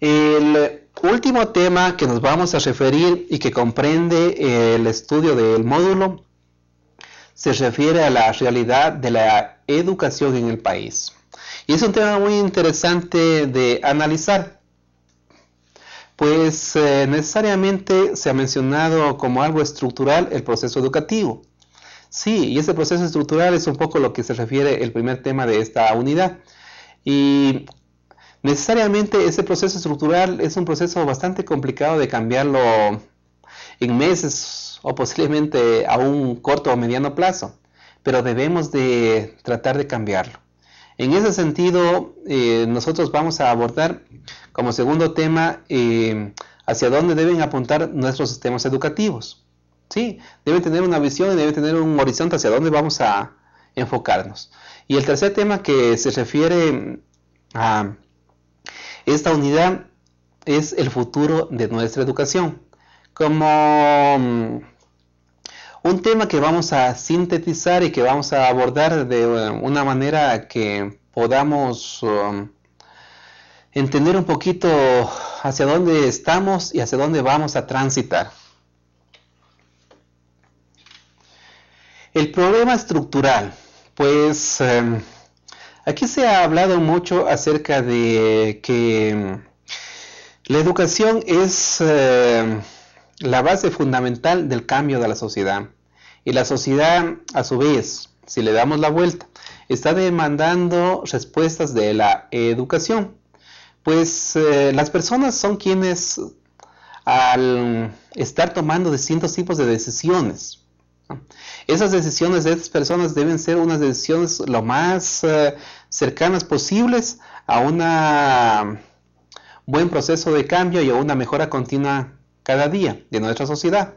A: El último tema que nos vamos a referir y que comprende el estudio del módulo se refiere a la realidad de la educación en el país. Y es un tema muy interesante de analizar pues eh, necesariamente se ha mencionado como algo estructural el proceso educativo. Sí, y ese proceso estructural es un poco lo que se refiere el primer tema de esta unidad. Y necesariamente ese proceso estructural es un proceso bastante complicado de cambiarlo en meses o posiblemente a un corto o mediano plazo, pero debemos de tratar de cambiarlo. En ese sentido, eh, nosotros vamos a abordar como segundo tema eh, hacia dónde deben apuntar nuestros sistemas educativos. ¿sí? Deben tener una visión y deben tener un horizonte hacia dónde vamos a enfocarnos. Y el tercer tema que se refiere a esta unidad es el futuro de nuestra educación. Como mm, un tema que vamos a sintetizar y que vamos a abordar de eh, una manera que podamos um, entender un poquito hacia dónde estamos y hacia dónde vamos a transitar. El problema estructural, pues em, aquí se ha hablado mucho acerca de que la educación es... Em, la base fundamental del cambio de la sociedad. Y la sociedad, a su vez, si le damos la vuelta, está demandando respuestas de la educación. Pues eh, las personas son quienes, al estar tomando distintos tipos de decisiones, esas decisiones de estas personas deben ser unas decisiones lo más eh, cercanas posibles a un buen proceso de cambio y a una mejora continua cada día de nuestra sociedad.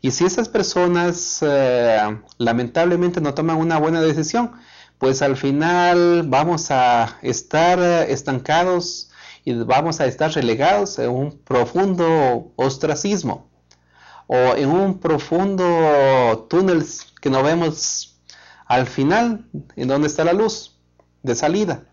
A: Y si esas personas eh, lamentablemente no toman una buena decisión, pues al final vamos a estar eh, estancados y vamos a estar relegados en un profundo ostracismo o en un profundo túnel que no vemos al final en donde está la luz de salida.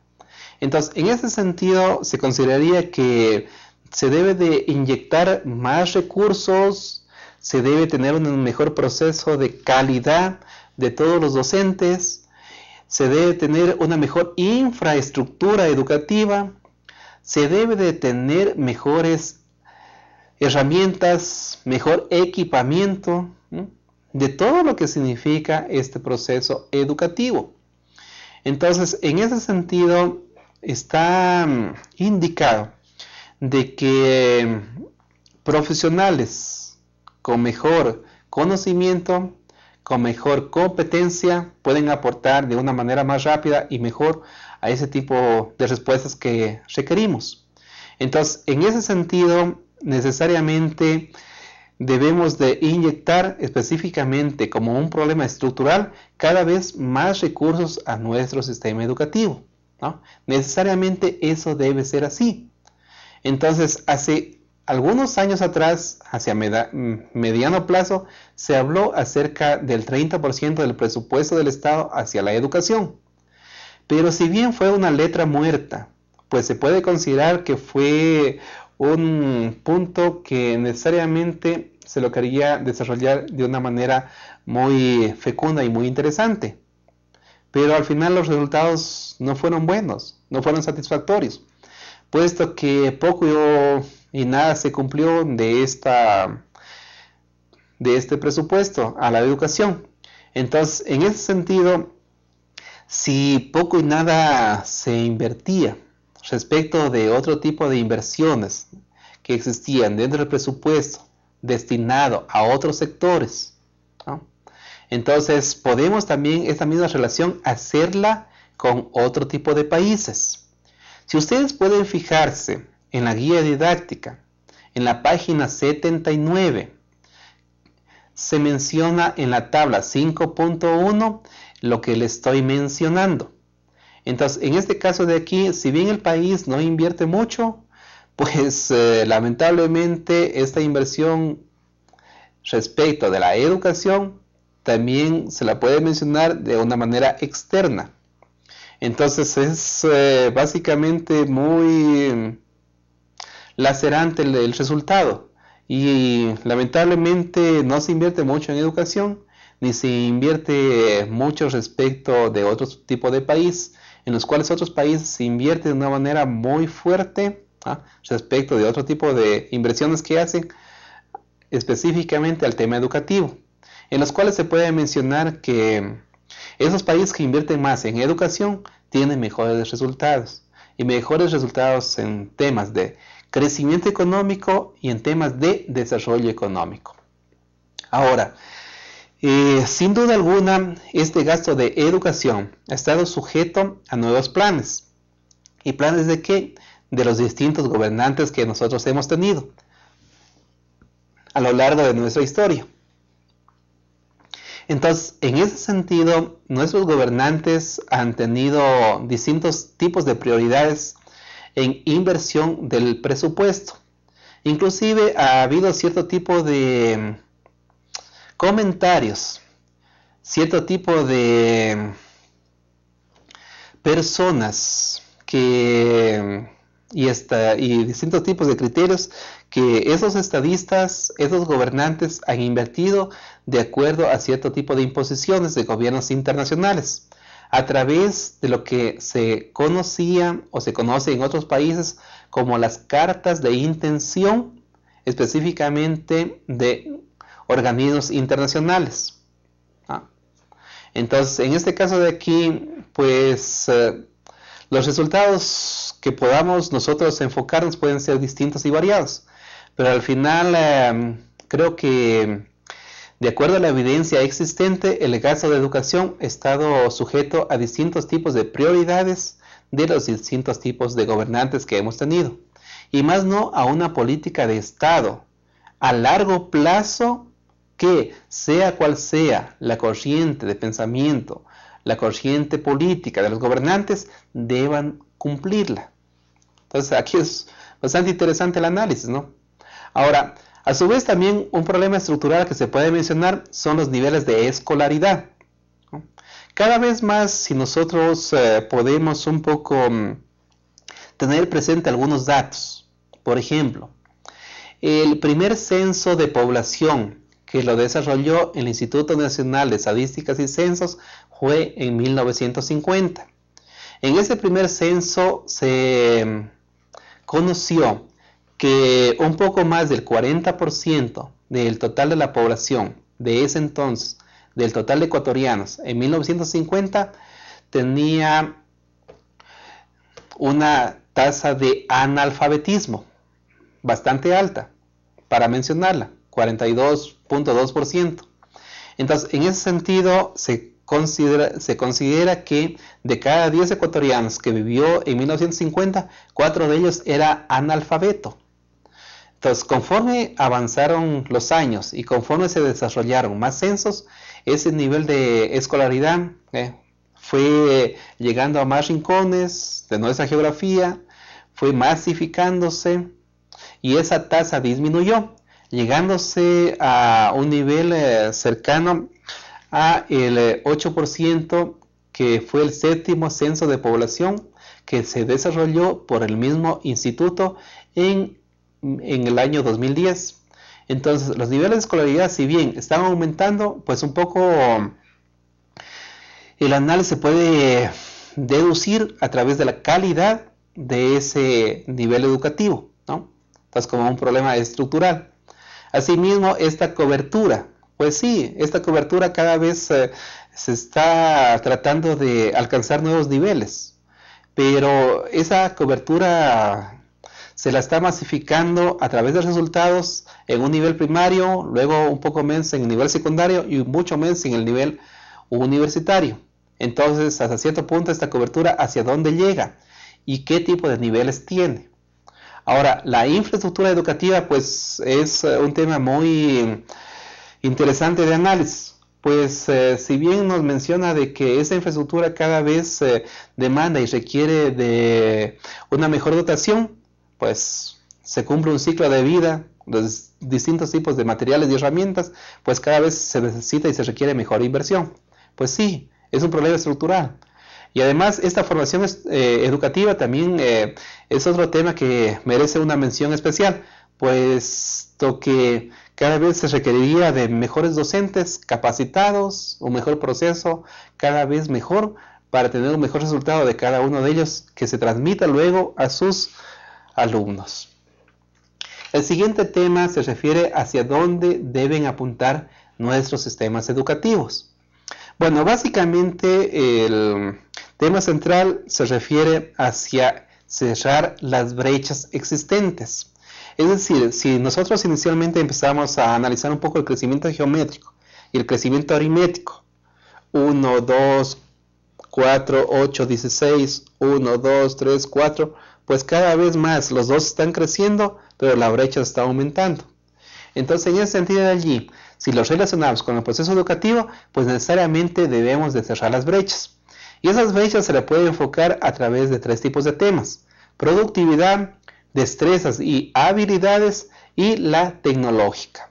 A: Entonces, en ese sentido, se consideraría que se debe de inyectar más recursos, se debe tener un mejor proceso de calidad de todos los docentes, se debe tener una mejor infraestructura educativa, se debe de tener mejores herramientas, mejor equipamiento de todo lo que significa este proceso educativo. Entonces, en ese sentido, está mm, indicado de que em, profesionales con mejor conocimiento, con mejor competencia, pueden aportar de una manera más rápida y mejor a ese tipo de respuestas que requerimos. Entonces, en ese sentido, necesariamente debemos de inyectar específicamente como un problema estructural cada vez más recursos a nuestro sistema educativo. ¿no? Necesariamente eso debe ser así. Entonces, hace algunos años atrás, hacia mediano plazo, se habló acerca del 30% del presupuesto del Estado hacia la educación. Pero si bien fue una letra muerta, pues se puede considerar que fue un punto que necesariamente se lo quería desarrollar de una manera muy fecunda y muy interesante. Pero al final los resultados no fueron buenos, no fueron satisfactorios puesto que poco y nada se cumplió de esta de este presupuesto a la educación. Entonces, en ese sentido, si poco y nada se invertía respecto de otro tipo de inversiones que existían dentro del presupuesto destinado a otros sectores, entonces podemos también esta misma relación hacerla con otro tipo de países. Si ustedes pueden fijarse en la guía didáctica, en la página 79, se menciona en la tabla 5.1 lo que le estoy mencionando. Entonces, en este caso de aquí, si bien el país no invierte mucho, pues eh, lamentablemente esta inversión respecto de la educación también se la puede mencionar de una manera externa. Entonces es eh, básicamente muy lacerante el, resultado y lamentablemente no se invierte mucho en educación ni se invierte mucho respecto de otro tipo de país, en los cuales otros países se invierten de una manera muy fuerte ¿ah? respecto de otro tipo de inversiones que hacen específicamente al tema educativo, en los cuales se puede mencionar que esos países que invierten más en educación tienen mejores resultados y mejores resultados en temas de crecimiento económico y en temas de desarrollo económico. Ahora, eh, sin duda alguna, este gasto de educación ha estado sujeto a nuevos planes. ¿Y planes de qué? De los distintos gobernantes que nosotros hemos tenido a lo largo de nuestra historia. Entonces, en ese sentido, nuestros gobernantes han tenido distintos tipos de prioridades en inversión del presupuesto. Inclusive ha habido cierto tipo de mm, comentarios, cierto tipo de mm, personas que mm, y, y distintos tipos de criterios que esos estadistas, esos gobernantes han invertido de acuerdo a cierto tipo de imposiciones de gobiernos internacionales, a través de lo que se conocía o se conoce en otros países como las cartas de intención, específicamente de organismos internacionales. Entonces, en este caso de aquí, pues eh, los resultados que podamos nosotros enfocarnos pueden ser distintos y variados. Pero al final em, creo que em, de acuerdo a la evidencia existente, el gasto de educación ha estado sujeto a distintos tipos de prioridades de los distintos tipos de gobernantes que hemos tenido, y más no a una política de Estado a largo plazo que, sea cual sea la corriente de pensamiento, la corriente política de los gobernantes, deban cumplirla. Entonces aquí es bastante interesante el análisis, ¿no? Ahora, a su vez también un problema estructural que se puede mencionar son los niveles de escolaridad. Cada vez más, si nosotros eh, podemos un poco mm, tener presente algunos datos, por ejemplo, el primer censo de población que lo desarrolló el Instituto Nacional de Estadísticas y Censos fue en 1950. En ese primer censo se mm, conoció que un poco más del 40% del total de la población de ese entonces, del total de ecuatorianos en 1950, tenía una tasa de analfabetismo bastante alta, para mencionarla, 42.2%. Entonces, en ese sentido, se considera, que de cada 10 ecuatorianos que vivió en 1950, 4 de ellos era analfabeto. Entonces, conforme avanzaron los años y conforme se desarrollaron más censos, ese nivel de escolaridad eh, fue llegando a más rincones de nuestra geografía, fue masificándose y esa tasa disminuyó, llegándose a un nivel eh, cercano a el 8% eh, que fue el séptimo censo de población que se desarrolló por el mismo instituto en en el año 2010. Entonces, los niveles de escolaridad, si bien están aumentando, pues un poco el análisis se puede deducir a través de la calidad de ese nivel educativo, ¿no? Entonces, como un problema estructural. Asimismo, esta cobertura, pues sí, esta cobertura cada vez eh, se está tratando de alcanzar nuevos niveles, pero esa cobertura se la está masificando a través de resultados en un nivel primario, luego un poco menos en el nivel secundario y mucho menos en el nivel universitario. Entonces, hasta cierto punto, esta cobertura hacia dónde llega y qué tipo de niveles tiene. Ahora, la infraestructura educativa, pues es eh, un tema muy interesante de análisis. Pues eh, si bien nos menciona de que esa infraestructura cada vez eh, demanda y requiere de una mejor dotación, pues se cumple un ciclo de vida de distintos tipos de materiales y herramientas, pues cada vez se necesita y se requiere mejor inversión. Pues sí, es un problema estructural. Y además esta formación eh, educativa también eh, es otro tema que merece una mención especial, puesto que cada vez se requeriría de mejores docentes capacitados, un mejor proceso, cada vez mejor, para tener un mejor resultado de cada uno de ellos, que se transmita luego a sus alumnos. El siguiente tema se refiere hacia dónde deben apuntar nuestros sistemas educativos. Bueno, básicamente el tema central se refiere hacia cerrar las brechas existentes. Es decir, si nosotros inicialmente empezamos a analizar un poco el crecimiento geométrico y el crecimiento aritmético, 1, 2, 4, 8, 16, 1, 2, 3, 4, pues cada vez más los dos están creciendo, pero la brecha está aumentando. Entonces, en ese sentido de allí, si los relacionamos con el proceso educativo, pues necesariamente debemos de cerrar las brechas. Y esas brechas se le pueden enfocar a través de tres tipos de temas. Productividad, destrezas y habilidades y la tecnológica.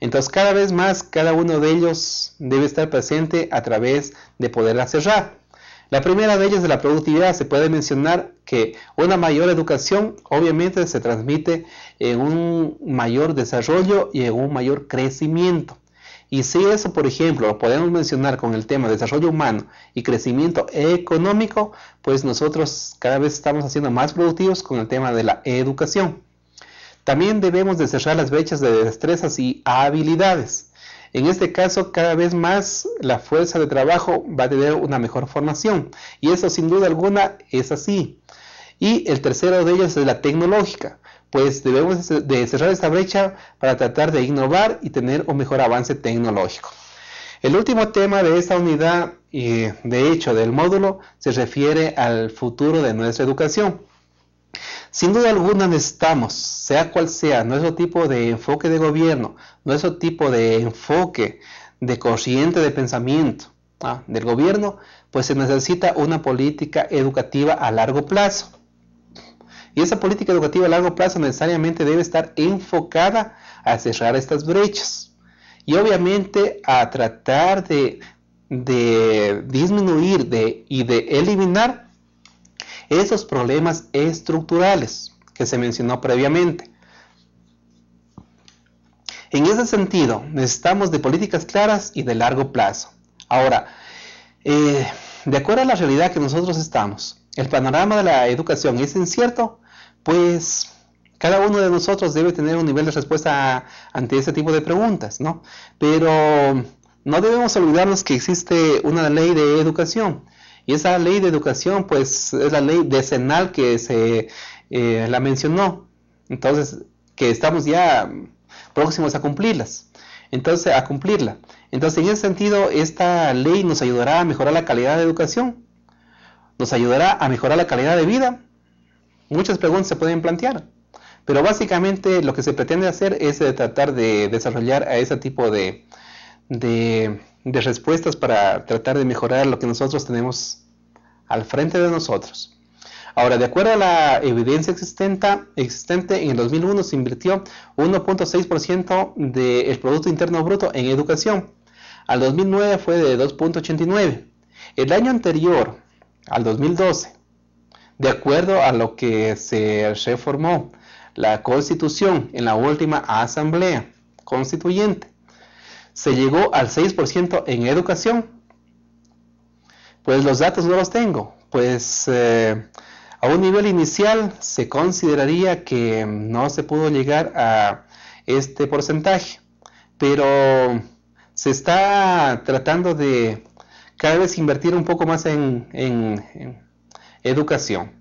A: Entonces cada vez más cada uno de ellos debe estar presente a través de poderla cerrar. La primera de ellas de la productividad. Se puede mencionar que una mayor educación obviamente se transmite en un mayor desarrollo y en un mayor crecimiento. Y si eso, por ejemplo, lo podemos mencionar con el tema de desarrollo humano y crecimiento económico, pues nosotros cada vez estamos haciendo más productivos con el tema de la educación. También debemos de cerrar las brechas de destrezas y habilidades. En este caso, cada vez más la fuerza de trabajo va a tener una mejor formación. Y eso sin duda alguna es así. Y el tercero de ellos es la tecnológica. Pues debemos de cerrar esta brecha para tratar de innovar y tener un mejor avance tecnológico. El último tema de esta unidad, eh, de hecho del módulo, se refiere al futuro de nuestra educación. Sin duda alguna necesitamos, sea cual sea, nuestro tipo de enfoque de gobierno, nuestro tipo de enfoque de consciente de pensamiento ¿ah? del gobierno, pues se necesita una política educativa a largo plazo. Y esa política educativa a largo plazo necesariamente debe estar enfocada a cerrar estas brechas y obviamente a tratar de, disminuir de, y de eliminar esos problemas estructurales que se mencionó previamente. En ese sentido, necesitamos de políticas claras y de largo plazo. Ahora, eh, de acuerdo a la realidad que nosotros estamos, el panorama de la educación es incierto, pues cada uno de nosotros debe tener un nivel de respuesta ante ese tipo de preguntas, ¿no? Pero no debemos olvidarnos que existe una ley de educación y esa ley de educación, pues, es la ley decenal que se eh, la mencionó. Entonces, que estamos ya próximos a cumplirlas. Entonces, a cumplirla. Entonces, en ese sentido, esta ley nos ayudará a mejorar la calidad de educación. Nos ayudará a mejorar la calidad de vida. Muchas preguntas se pueden plantear. Pero básicamente lo que se pretende hacer es tratar de desarrollar a ese tipo de de respuestas para tratar de mejorar lo que nosotros tenemos al frente de nosotros. Ahora, de acuerdo a la evidencia existente, en el 2001 se invirtió 1.6% del Producto Interno Bruto en educación. Al 2009 fue de 2.89. El año anterior, al 2012, de acuerdo a lo que se reformó la Constitución en la última Asamblea Constituyente, se llegó al 6% en educación. Pues los datos no los tengo. Pues eh, a un nivel inicial se consideraría que no se pudo llegar a este porcentaje, pero se está tratando de cada vez invertir un poco más en, educación,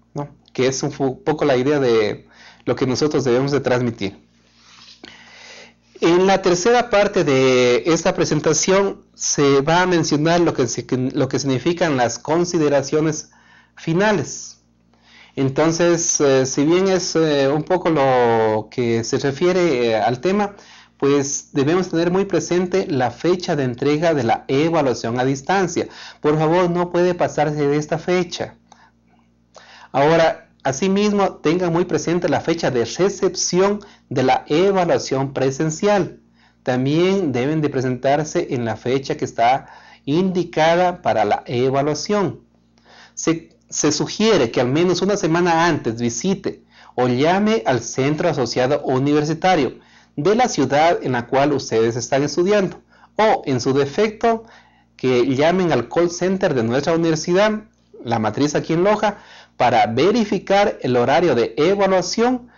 A: que es un poco la idea de lo que nosotros debemos de transmitir. En la tercera parte de esta presentación se va a mencionar lo que, lo que significan las consideraciones finales. Entonces, eh, si bien es eh, un poco lo que se refiere eh, al tema, pues debemos tener muy presente la fecha de entrega de la evaluación a distancia. Por favor, no puede pasarse de esta fecha. Ahora, Asimismo, tengan muy presente la fecha de recepción de la evaluación presencial. También deben de presentarse en la fecha que está indicada para la evaluación. Se, se sugiere que al menos una semana antes visite o llame al centro asociado universitario de la ciudad en la cual ustedes están estudiando o en su defecto que llamen al call center de nuestra universidad, la matriz aquí en Loja, para verificar el horario de evaluación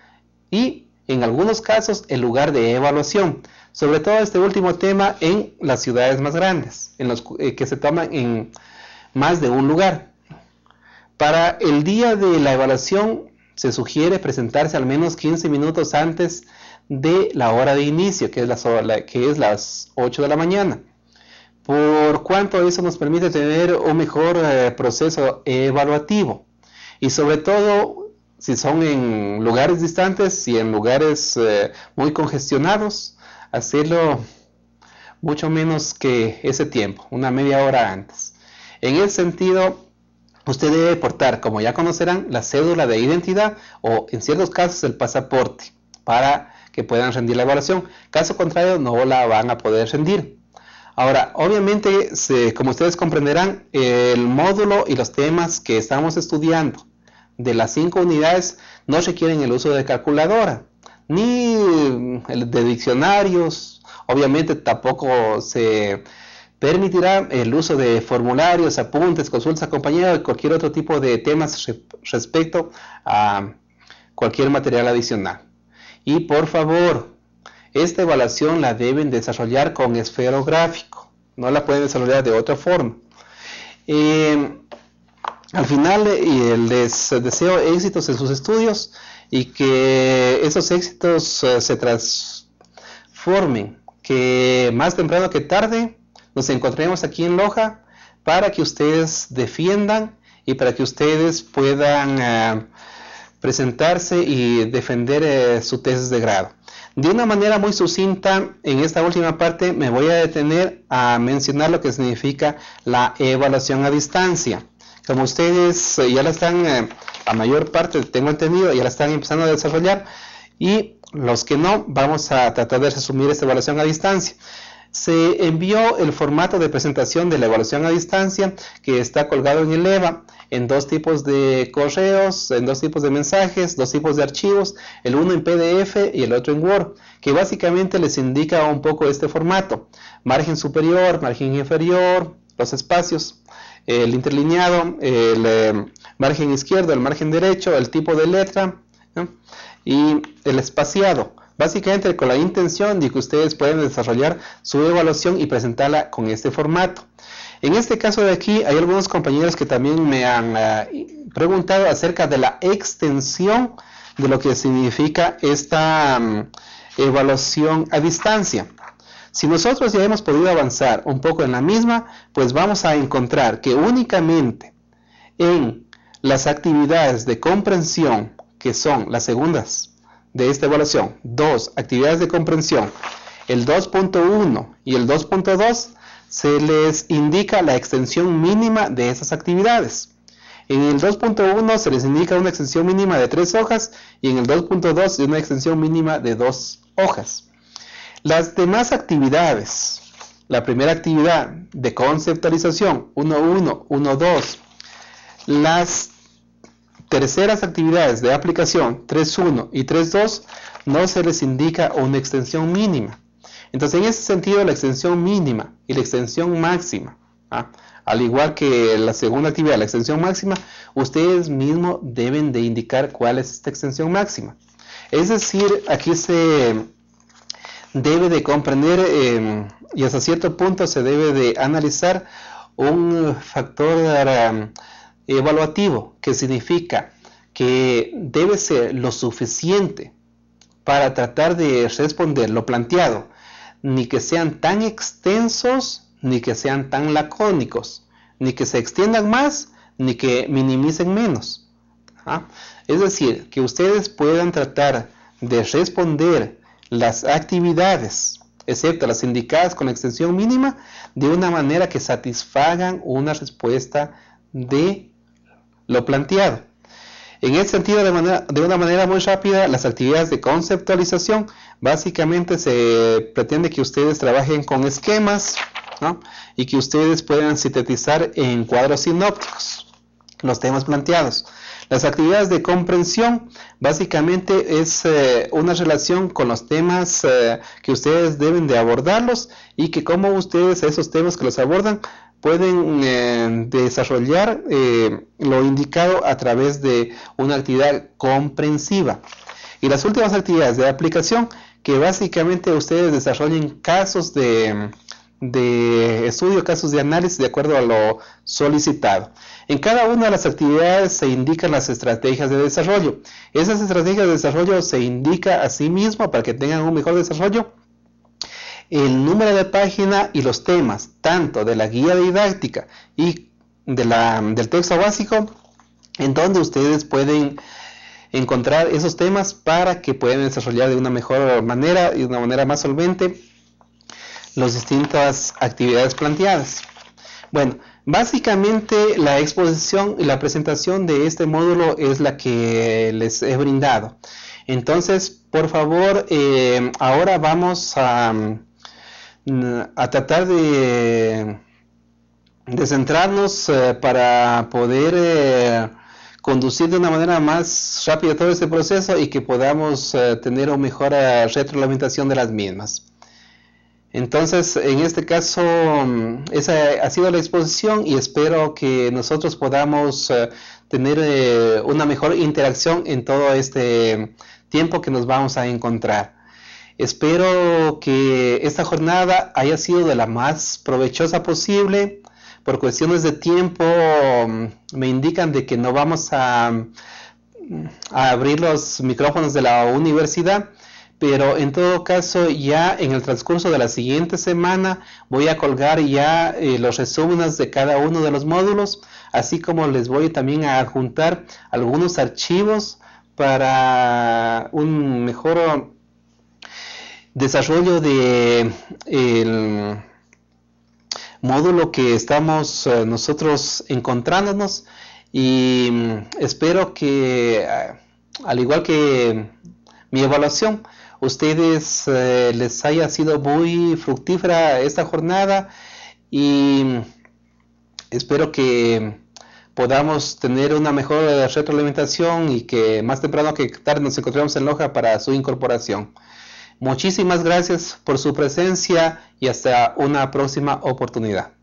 A: y en algunos casos el lugar de evaluación. Sobre todo este último tema en las ciudades más grandes, en los eh, que se toman en más de un lugar. Para el día de la evaluación se sugiere presentarse al menos 15 minutos antes de la hora de inicio, que es, las, que es las 8 de la mañana. Por cuanto eso nos permite tener un mejor eh, proceso evaluativo y sobre todo si son en lugares distantes y en lugares eh, muy congestionados, hacerlo mucho menos que ese tiempo, una media hora antes. En ese sentido, usted debe portar, como ya conocerán, la cédula de identidad o en ciertos casos el pasaporte para que puedan rendir la evaluación. Caso contrario, no la van a poder rendir. Ahora, obviamente, como ustedes comprenderán, el módulo y los temas que estamos estudiando de las cinco unidades no requieren el uso de calculadora, ni de diccionarios, obviamente tampoco se permitirá el uso de formularios, apuntes, consultas acompañadas, cualquier otro tipo de temas respecto a cualquier material adicional. Y por favor, esta evaluación la deben desarrollar con esfero gráfico. no la pueden desarrollar de otra forma. Eh, al final eh, les deseo éxitos en sus estudios y que esos éxitos eh, se transformen, que más temprano que tarde nos encontremos aquí en Loja para que ustedes defiendan y para que ustedes puedan presentarse y defender su tesis de grado. De una manera muy sucinta, en esta última parte me voy a detener a mencionar lo que significa la evaluación a distancia. Como ustedes eh, ya la están, eh, la mayor parte, tengo entendido, ya la están empezando a desarrollar. Y los que no, vamos a tratar de resumir esta evaluación a distancia. Se envió el formato de presentación de la evaluación a distancia que está colgado en el EVA en dos tipos de correos, en dos tipos de mensajes, dos tipos de archivos, el uno en PDF y el otro en Word, que básicamente les indica un poco este formato, margen superior, margen inferior, los espacios, el interlineado, el eh, margen izquierdo, el margen derecho, el tipo de letra y el espaciado. Básicamente con la intención de que ustedes puedan desarrollar su evaluación y presentarla con este formato. En este caso de aquí hay algunos compañeros que también me han eh, preguntado acerca de la extensión de lo que significa esta mm, evaluación a distancia. Si nosotros ya hemos podido avanzar un poco en la misma, pues vamos a encontrar que únicamente en las actividades de comprensión, que son las segundas de esta evaluación, dos actividades de comprensión, el 2.1 y el 2.2, se les indica la extensión mínima de esas actividades. En el 2.1 se les indica una extensión mínima de tres hojas y en el 2.2 una extensión mínima de dos hojas. Las demás actividades, la primera actividad de conceptualización 1.1, 1.2, las terceras actividades de aplicación 3.1 y 3.2 no se les indica una extensión mínima. Entonces, en ese sentido, la extensión mínima y la extensión máxima, ¿ah? al igual que la segunda actividad, la extensión máxima, ustedes mismos deben de indicar cuál es esta extensión máxima. Es decir, aquí se debe de comprender em, y hasta cierto punto se debe de analizar un factor em, evaluativo que significa que debe ser lo suficiente para tratar de responder lo planteado ni que sean tan extensos, ni que sean tan lacónicos, ni que se extiendan más, ni que minimicen menos. ¿ah? Es decir, que ustedes puedan tratar de responder las actividades, excepto las indicadas con extensión mínima, de una manera que satisfagan una respuesta de lo planteado. En ese sentido, de, una manera muy rápida, las actividades de conceptualización, básicamente se pretende que ustedes trabajen con esquemas y que ustedes puedan sintetizar en cuadros sinópticos los temas planteados. Las actividades de comprensión básicamente es eh, una relación con los temas eh, que ustedes deben de abordarlos y que como ustedes esos temas que los abordan pueden eh, desarrollar eh, lo indicado a través de una actividad comprensiva. Y las últimas actividades de aplicación, que básicamente ustedes desarrollen casos de, de estudio, casos de análisis de acuerdo a lo solicitado. En cada una de las actividades se indican las estrategias de desarrollo. Esas estrategias de desarrollo se indican a sí mismo para que tengan un mejor desarrollo el número de página y los temas, tanto de la guía didáctica y de la, del texto básico, en donde ustedes pueden encontrar esos temas para que puedan desarrollar de una mejor manera y de una manera más solvente las distintas actividades planteadas. Bueno, básicamente la exposición y la presentación de este módulo es la que les he brindado. Entonces, por favor, eh, ahora vamos a, Mm, a tratar de, centrarnos eh, para poder eh, conducir de una manera más rápida todo este proceso y que podamos eh, tener una mejor retroalimentación de las mismas. Entonces, en este caso, mm, esa ha sido la exposición y espero que nosotros podamos tener una mejor interacción en todo este tiempo que nos vamos a encontrar. Espero que esta jornada haya sido de la más provechosa posible. Por cuestiones de tiempo mm, me indican de que no vamos mm, a, abrir los micrófonos de la universidad, pero en todo caso ya en el transcurso de la siguiente semana voy a colgar ya eh, los resúmenes de cada uno de los módulos, así como les voy también a adjuntar algunos archivos para un mejor desarrollo de módulo que estamos eh, nosotros encontrándonos y mm, espero que ah, al igual que mi evaluación ustedes eh, les haya sido muy fructífera esta jornada y mm, espero que podamos tener una mejor retroalimentación y que más temprano que tarde nos encontremos en Loja para su incorporación. Muchísimas gracias por su presencia y hasta una próxima oportunidad.